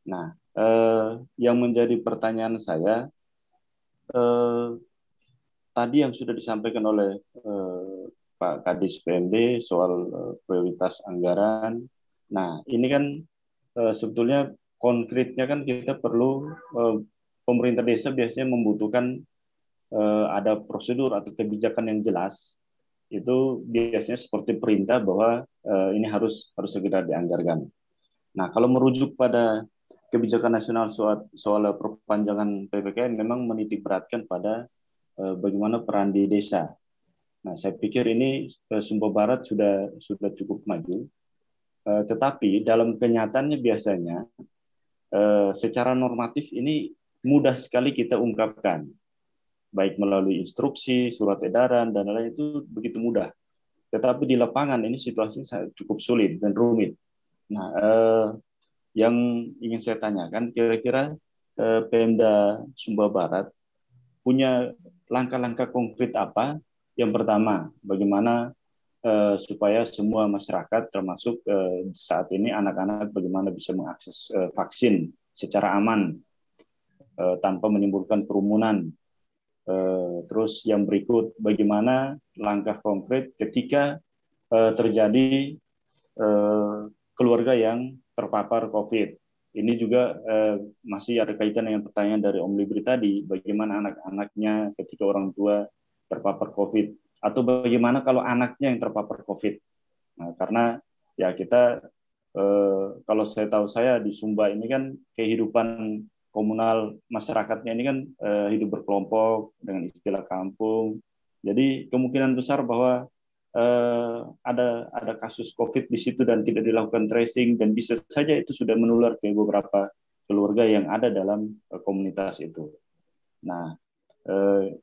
Speaker 2: Nah, eh, yang menjadi pertanyaan saya tadi yang sudah disampaikan oleh Pak Kadis PMD soal prioritas anggaran. Nah, ini kan Eh, sebetulnya konkretnya kan kita perlu eh, pemerintah desa biasanya membutuhkan eh, ada prosedur atau kebijakan yang jelas itu biasanya seperti perintah bahwa ini harus harus segera dianggarkan. Nah, kalau merujuk pada kebijakan nasional soal, soal perpanjangan PPKM memang menitik pada bagaimana peran di desa. Nah, saya pikir ini Sumba Barat sudah sudah cukup maju Eh, tetapi dalam kenyataannya biasanya eh, secara normatif ini mudah sekali kita ungkapkan baik melalui instruksi, surat edaran dan lain-lain itu begitu mudah. Tetapi di lapangan ini situasinya cukup sulit dan rumit. Nah, eh, yang ingin saya tanyakan kira-kira Pemda Sumba Barat punya langkah-langkah konkret apa? Yang pertama, bagaimana Eh, supaya semua masyarakat termasuk eh, saat ini anak-anak bagaimana bisa mengakses eh, vaksin secara aman tanpa menimbulkan kerumunan. terus yang berikut bagaimana langkah konkret ketika terjadi keluarga yang terpapar COVID. Ini juga masih ada kaitan dengan pertanyaan dari Om Libri tadi, bagaimana anak-anaknya ketika orang tua terpapar COVID atau bagaimana kalau anaknya yang terpapar COVID? Nah, karena ya kita eh, kalau saya tahu saya di Sumba ini kan kehidupan komunal masyarakatnya ini kan eh, hidup berkelompok dengan istilah kampung. Jadi kemungkinan besar bahwa eh, ada ada kasus COVID di situ dan tidak dilakukan tracing dan bisa saja itu sudah menular ke beberapa keluarga yang ada dalam eh, komunitas itu. Nah, eh,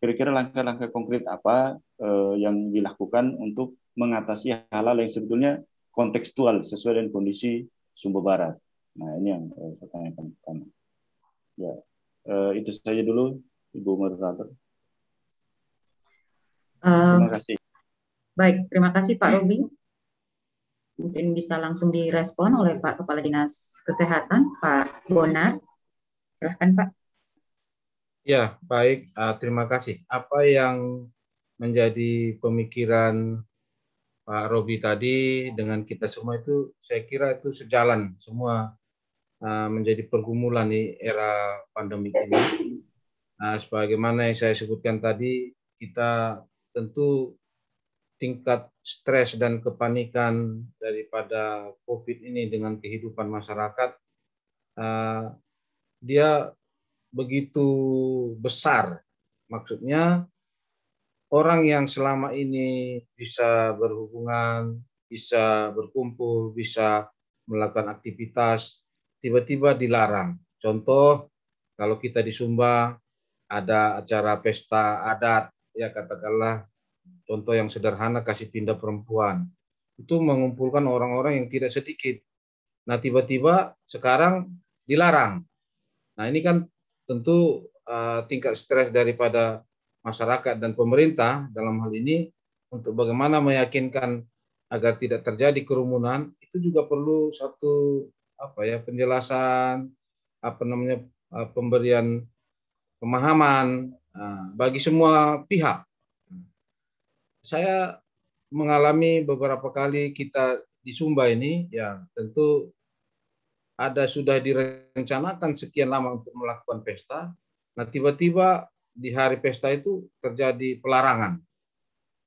Speaker 2: kira-kira langkah-langkah konkret apa eh, yang dilakukan untuk mengatasi hal-hal yang sebetulnya kontekstual sesuai dengan kondisi Sumba barat. Nah ini yang eh, pertanyaan pertama. Ya eh, itu saja dulu Ibu Moderator. Um, terima kasih.
Speaker 1: Baik, terima kasih Pak Robi. Mungkin bisa langsung direspon oleh Pak Kepala Dinas Kesehatan, Pak Bonar. Silahkan Pak.
Speaker 3: Ya, baik. Uh, terima kasih. Apa yang menjadi pemikiran Pak Robi tadi dengan kita semua itu, saya kira itu sejalan semua uh, menjadi pergumulan di era pandemi ini. Nah, sebagaimana yang saya sebutkan tadi, kita tentu tingkat stres dan kepanikan daripada COVID ini dengan kehidupan masyarakat, uh, dia begitu besar. Maksudnya orang yang selama ini bisa berhubungan, bisa berkumpul, bisa melakukan aktivitas, tiba-tiba dilarang. Contoh, kalau kita di Sumba ada acara pesta adat, ya katakanlah contoh yang sederhana kasih pindah perempuan. Itu mengumpulkan orang-orang yang tidak sedikit. Nah, tiba-tiba sekarang dilarang. Nah, ini kan tentu uh, tingkat stres daripada masyarakat dan pemerintah dalam hal ini untuk bagaimana meyakinkan agar tidak terjadi kerumunan itu juga perlu satu apa ya penjelasan apa namanya eh, pemberian pemahaman eh, bagi semua pihak. Saya mengalami beberapa kali kita di Sumba ini ya tentu ada sudah direncanakan sekian lama untuk melakukan pesta, nah tiba-tiba di hari pesta itu terjadi pelarangan.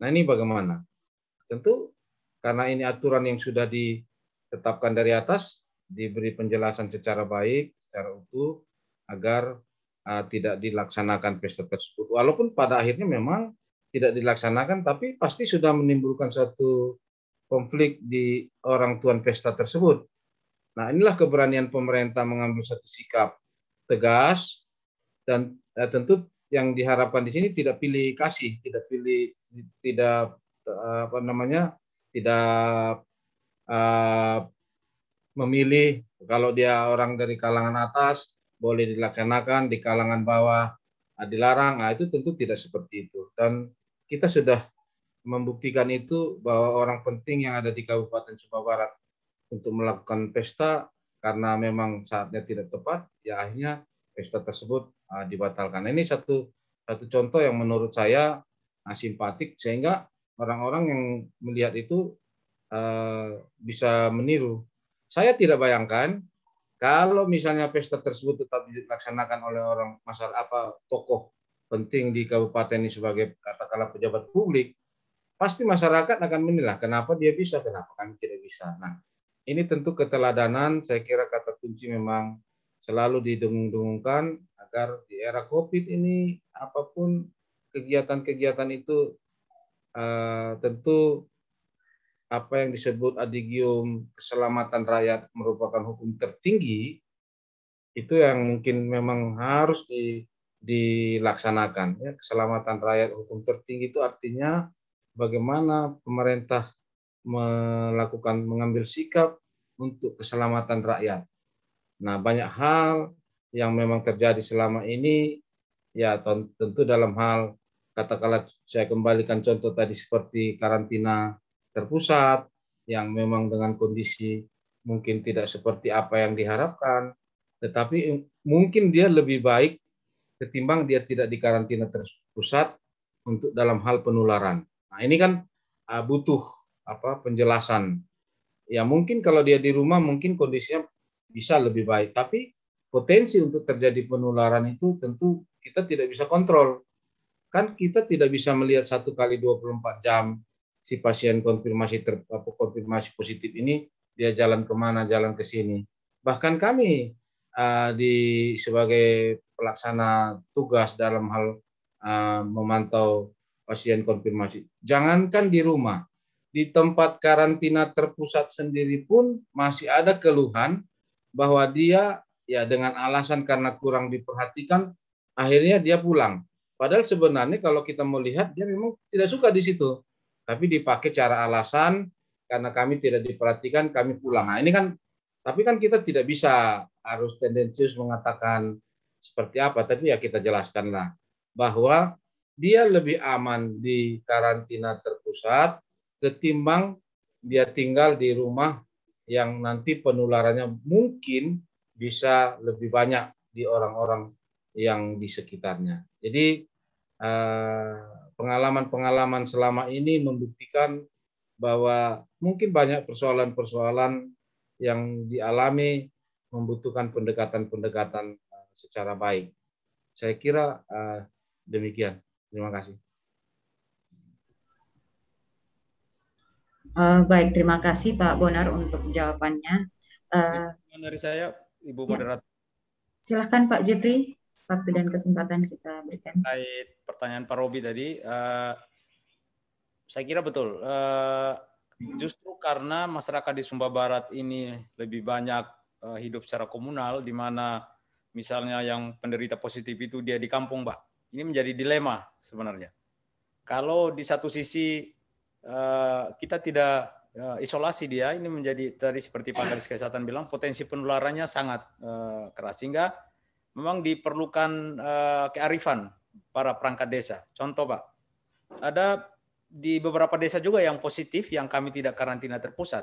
Speaker 3: Nah ini bagaimana? Tentu karena ini aturan yang sudah ditetapkan dari atas, diberi penjelasan secara baik, secara utuh, agar uh, tidak dilaksanakan pesta tersebut. Walaupun pada akhirnya memang tidak dilaksanakan, tapi pasti sudah menimbulkan satu konflik di orang tuan pesta tersebut Nah, inilah keberanian pemerintah mengambil satu sikap tegas dan eh, tentu yang diharapkan di sini tidak pilih kasih, tidak pilih tidak eh, apa namanya? tidak uh, memilih kalau dia orang dari kalangan atas boleh dilaksanakan, di kalangan bawah eh, dilarang. Nah, itu tentu tidak seperti itu. Dan kita sudah membuktikan itu bahwa orang penting yang ada di Kabupaten Sumba Barat untuk melakukan pesta karena memang saatnya tidak tepat, ya akhirnya pesta tersebut uh, dibatalkan. Nah, ini satu satu contoh yang menurut saya uh, simpatik sehingga orang-orang yang melihat itu uh, bisa meniru. Saya tidak bayangkan kalau misalnya pesta tersebut tetap dilaksanakan oleh orang masyarakat apa tokoh penting di kabupaten ini sebagai katakanlah pejabat publik, pasti masyarakat akan menilai kenapa dia bisa, kenapa kami tidak bisa. Nah, ini tentu keteladanan, saya kira kata kunci memang selalu didengung-dengungkan agar di era COVID ini apapun kegiatan-kegiatan itu uh, tentu apa yang disebut adigium keselamatan rakyat merupakan hukum tertinggi itu yang mungkin memang harus di, dilaksanakan ya keselamatan rakyat hukum tertinggi itu artinya bagaimana pemerintah melakukan mengambil sikap untuk keselamatan rakyat. Nah, banyak hal yang memang terjadi selama ini ya tentu dalam hal katakanlah saya kembalikan contoh tadi seperti karantina terpusat yang memang dengan kondisi mungkin tidak seperti apa yang diharapkan, tetapi mungkin dia lebih baik ketimbang dia tidak dikarantina terpusat untuk dalam hal penularan. Nah, ini kan ah, butuh apa penjelasan. Ya mungkin kalau dia di rumah mungkin kondisinya bisa lebih baik, tapi potensi untuk terjadi penularan itu tentu kita tidak bisa kontrol. Kan kita tidak bisa melihat satu kali 24 jam si pasien konfirmasi ter, konfirmasi positif ini dia jalan kemana, jalan ke sini. Bahkan kami uh, di sebagai pelaksana tugas dalam hal uh, memantau pasien konfirmasi. Jangankan di rumah, di tempat karantina terpusat sendiri pun masih ada keluhan bahwa dia ya dengan alasan karena kurang diperhatikan akhirnya dia pulang. Padahal sebenarnya kalau kita melihat dia memang tidak suka di situ. Tapi dipakai cara alasan karena kami tidak diperhatikan kami pulang. Nah, ini kan tapi kan kita tidak bisa harus tendensius mengatakan seperti apa, tapi ya kita jelaskanlah bahwa dia lebih aman di karantina terpusat ketimbang dia tinggal di rumah yang nanti penularannya mungkin bisa lebih banyak di orang-orang yang di sekitarnya. Jadi eh, pengalaman-pengalaman selama ini membuktikan bahwa mungkin banyak persoalan-persoalan yang dialami membutuhkan pendekatan-pendekatan eh, secara baik. Saya kira eh, demikian. Terima kasih.
Speaker 1: Uh, baik, terima kasih Pak Bonar
Speaker 5: untuk jawabannya. Uh, dari saya, Ibu Moderator. Ya.
Speaker 1: Silahkan Pak Jepri, waktu dan kesempatan kita berikan.
Speaker 5: Baik, pertanyaan Pak Robi tadi, uh, saya kira betul. Uh, justru karena masyarakat di Sumba Barat ini lebih banyak uh, hidup secara komunal, di mana misalnya yang penderita positif itu dia di kampung, Pak. Ini menjadi dilema sebenarnya. Kalau di satu sisi Eh, kita tidak eh, isolasi dia ini menjadi tadi seperti Pak Garis Kesehatan bilang potensi penularannya sangat eh, keras sehingga memang diperlukan kearifan para perangkat desa. Contoh Pak, ada di beberapa desa juga yang positif yang kami tidak karantina terpusat,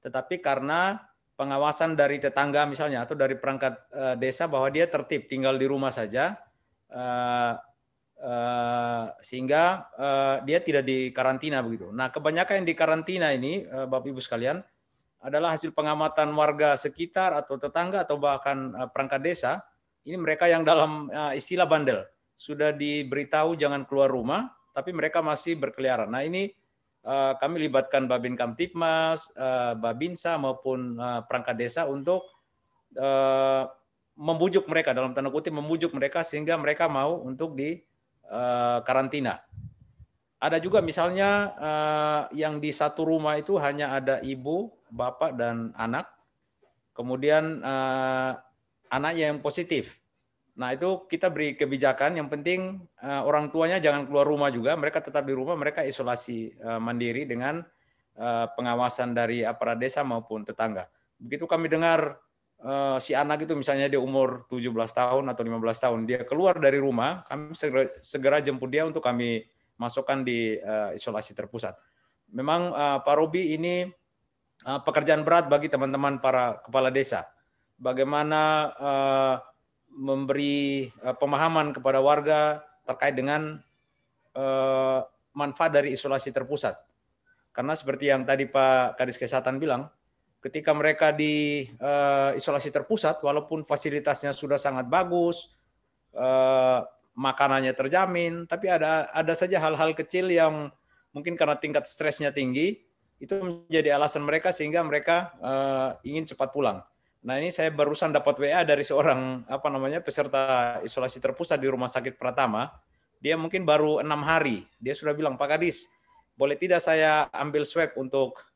Speaker 5: tetapi karena pengawasan dari tetangga misalnya atau dari perangkat desa bahwa dia tertib tinggal di rumah saja. Eh, sehingga uh, dia tidak dikarantina begitu. Nah, kebanyakan yang dikarantina ini, uh, Bapak Ibu sekalian, adalah hasil pengamatan warga sekitar atau tetangga atau bahkan uh, perangkat desa. Ini mereka yang dalam uh, istilah bandel sudah diberitahu jangan keluar rumah, tapi mereka masih berkeliaran. Nah, ini uh, kami libatkan Babin Kamtipmas, uh, Babinsa maupun uh, perangkat desa untuk uh, membujuk mereka dalam tanda kutip membujuk mereka sehingga mereka mau untuk di Eh, karantina. Ada juga misalnya eh, yang di satu rumah itu hanya ada ibu, bapak dan anak. Kemudian uh, anaknya yang positif. Nah, itu kita beri kebijakan yang penting orang tuanya jangan keluar rumah juga, mereka tetap di rumah, mereka isolasi mandiri dengan pengawasan dari aparat desa maupun tetangga. Begitu kami dengar Eh, si anak itu misalnya dia umur 17 tahun atau 15 tahun, dia keluar dari rumah, kami segera, segera jemput dia untuk kami masukkan di uh, isolasi terpusat. Memang uh, Pak Robi ini uh, pekerjaan berat bagi teman-teman para kepala desa. Bagaimana uh, memberi uh, pemahaman kepada warga terkait dengan uh, manfaat dari isolasi terpusat. Karena seperti yang tadi Pak Kadis Kesehatan bilang, ketika mereka di uh, isolasi terpusat, walaupun fasilitasnya sudah sangat bagus, uh, makanannya terjamin, tapi ada ada saja hal-hal kecil yang mungkin karena tingkat stresnya tinggi, itu menjadi alasan mereka sehingga mereka uh, ingin cepat pulang. Nah ini saya barusan dapat WA dari seorang apa namanya peserta isolasi terpusat di Rumah Sakit Pratama. Dia mungkin baru enam hari. Dia sudah bilang Pak Kadis, boleh tidak saya ambil swab untuk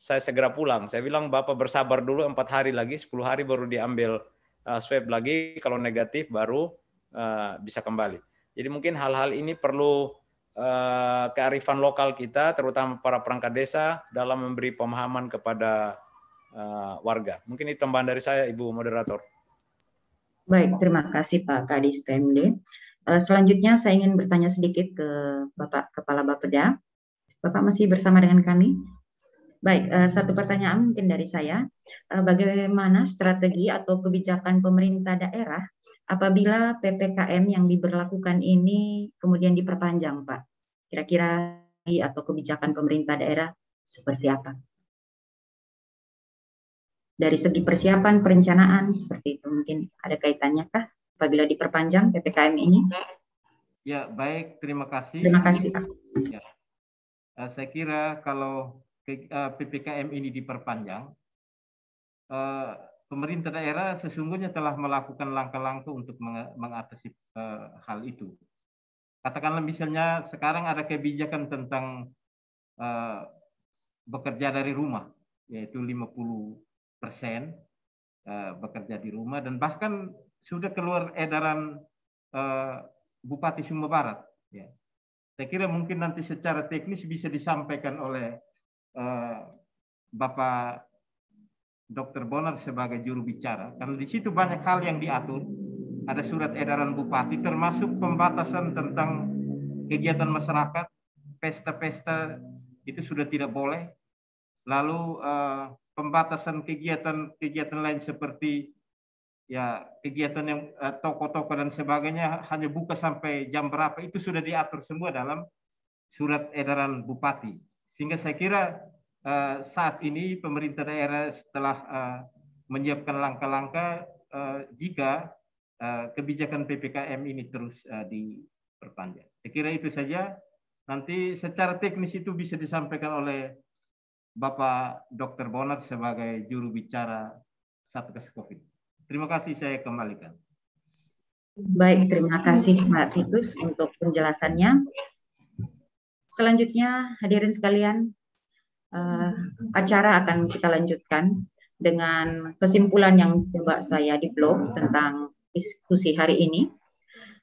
Speaker 5: saya segera pulang. Saya bilang Bapak bersabar dulu empat hari lagi, sepuluh hari baru diambil uh, swab lagi. Kalau negatif baru uh, bisa kembali. Jadi mungkin hal-hal ini perlu uh, kearifan lokal kita, terutama para perangkat desa dalam memberi pemahaman kepada warga. Mungkin ini tambahan dari saya, Ibu moderator.
Speaker 1: Baik, terima kasih Pak Kadis PMD. selanjutnya saya ingin bertanya sedikit ke Bapak Kepala Bapeda. Bapak masih bersama dengan kami? Baik, eh, satu pertanyaan mungkin dari saya. Eh, bagaimana strategi atau kebijakan pemerintah daerah apabila PPKM yang diberlakukan ini kemudian diperpanjang, Pak? Kira-kira atau kebijakan pemerintah daerah seperti apa? Dari segi persiapan, perencanaan, seperti itu mungkin ada kaitannya kah apabila diperpanjang PPKM ini?
Speaker 4: Ya, baik. Terima kasih. Terima kasih, Pak. Ya. Eh, saya kira kalau Eh, PPKM ini diperpanjang, eh, pemerintah daerah sesungguhnya telah melakukan langkah-langkah untuk mengatasi eh, hal itu. Katakanlah misalnya sekarang ada kebijakan tentang bekerja dari rumah, yaitu 50 persen bekerja di rumah, dan bahkan sudah keluar edaran Bupati Sumba Barat. Ya. Saya kira mungkin nanti secara teknis bisa disampaikan oleh Eh, Bapak Dr. Bonar sebagai juru bicara, karena di situ banyak hal yang diatur. Ada surat edaran bupati, termasuk pembatasan tentang kegiatan masyarakat, pesta-pesta itu sudah tidak boleh. Lalu eh, pembatasan kegiatan-kegiatan lain seperti ya kegiatan yang eh, toko-toko dan sebagainya hanya buka sampai jam berapa itu sudah diatur semua dalam surat edaran bupati. Sehingga saya kira eh, saat ini pemerintah daerah setelah eh, menyiapkan langkah-langkah eh, jika kebijakan PPKM ini terus diperpanjang. Saya kira itu saja. Nanti secara teknis itu bisa disampaikan oleh Bapak Dr. Bonar sebagai juru bicara Satgas COVID. Terima kasih saya kembalikan.
Speaker 1: Baik, terima kasih Mbak Titus untuk penjelasannya. Selanjutnya, hadirin sekalian, uh, acara akan kita lanjutkan dengan kesimpulan yang coba saya di blog tentang diskusi hari ini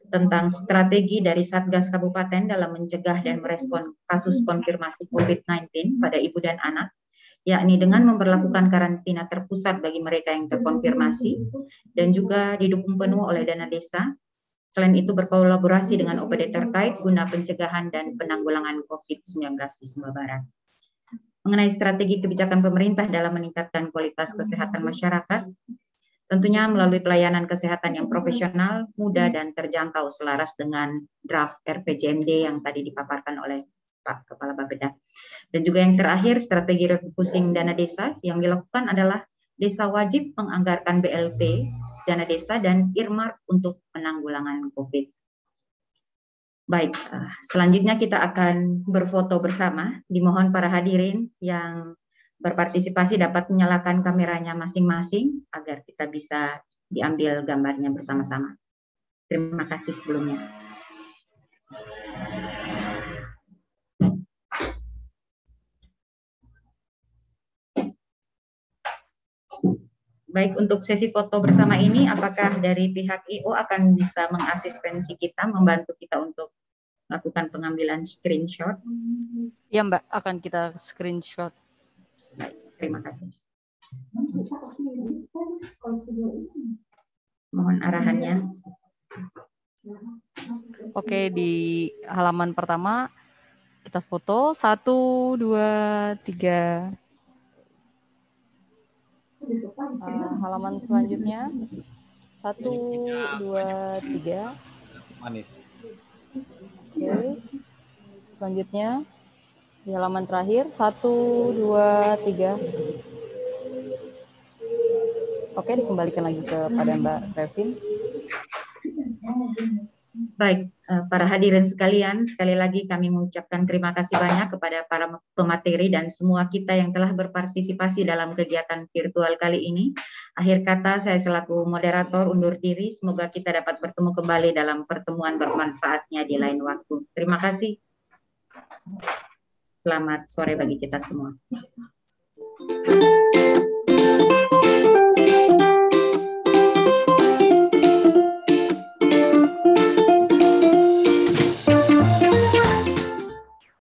Speaker 1: tentang strategi dari Satgas Kabupaten dalam mencegah dan merespon kasus konfirmasi COVID-19 pada ibu dan anak, yakni dengan memperlakukan karantina terpusat bagi mereka yang terkonfirmasi dan juga didukung penuh oleh dana desa Selain itu berkolaborasi dengan OPD terkait guna pencegahan dan penanggulangan COVID-19 di Sumba Barat. Mengenai strategi kebijakan pemerintah dalam meningkatkan kualitas kesehatan masyarakat, tentunya melalui pelayanan kesehatan yang profesional, mudah, dan terjangkau selaras dengan draft RPJMD yang tadi dipaparkan oleh Pak Kepala Bapeda. Dan juga yang terakhir, strategi refocusing dana desa yang dilakukan adalah desa wajib menganggarkan BLT dana desa dan earmark untuk penanggulangan COVID. Baik, eh, selanjutnya kita akan berfoto bersama. Dimohon para hadirin yang berpartisipasi dapat menyalakan kameranya masing-masing agar kita bisa diambil gambarnya bersama-sama. Terima kasih sebelumnya. baik untuk sesi foto bersama ini, apakah dari pihak IO akan bisa mengasistensi kita, membantu kita untuk melakukan pengambilan screenshot? Ya Mbak, akan kita screenshot. Baik, terima kasih. Mohon arahannya. Oke, di halaman pertama kita foto. Satu, dua, tiga,
Speaker 2: Uh,
Speaker 1: halaman selanjutnya
Speaker 2: satu dua
Speaker 5: tiga manis
Speaker 2: oke
Speaker 1: okay. selanjutnya di halaman terakhir satu dua tiga oke okay, dikembalikan lagi kepada mbak Trevin
Speaker 3: iya, iya, iya.
Speaker 1: Baik, eh, para hadirin sekalian, sekali lagi kami mengucapkan terima kasih banyak kepada para pemateri dan semua kita yang telah berpartisipasi dalam kegiatan virtual kali ini. Akhir kata, saya selaku moderator undur diri. Semoga kita dapat bertemu kembali dalam pertemuan bermanfaatnya di lain waktu. Terima kasih. Selamat sore bagi kita semua. Thank you.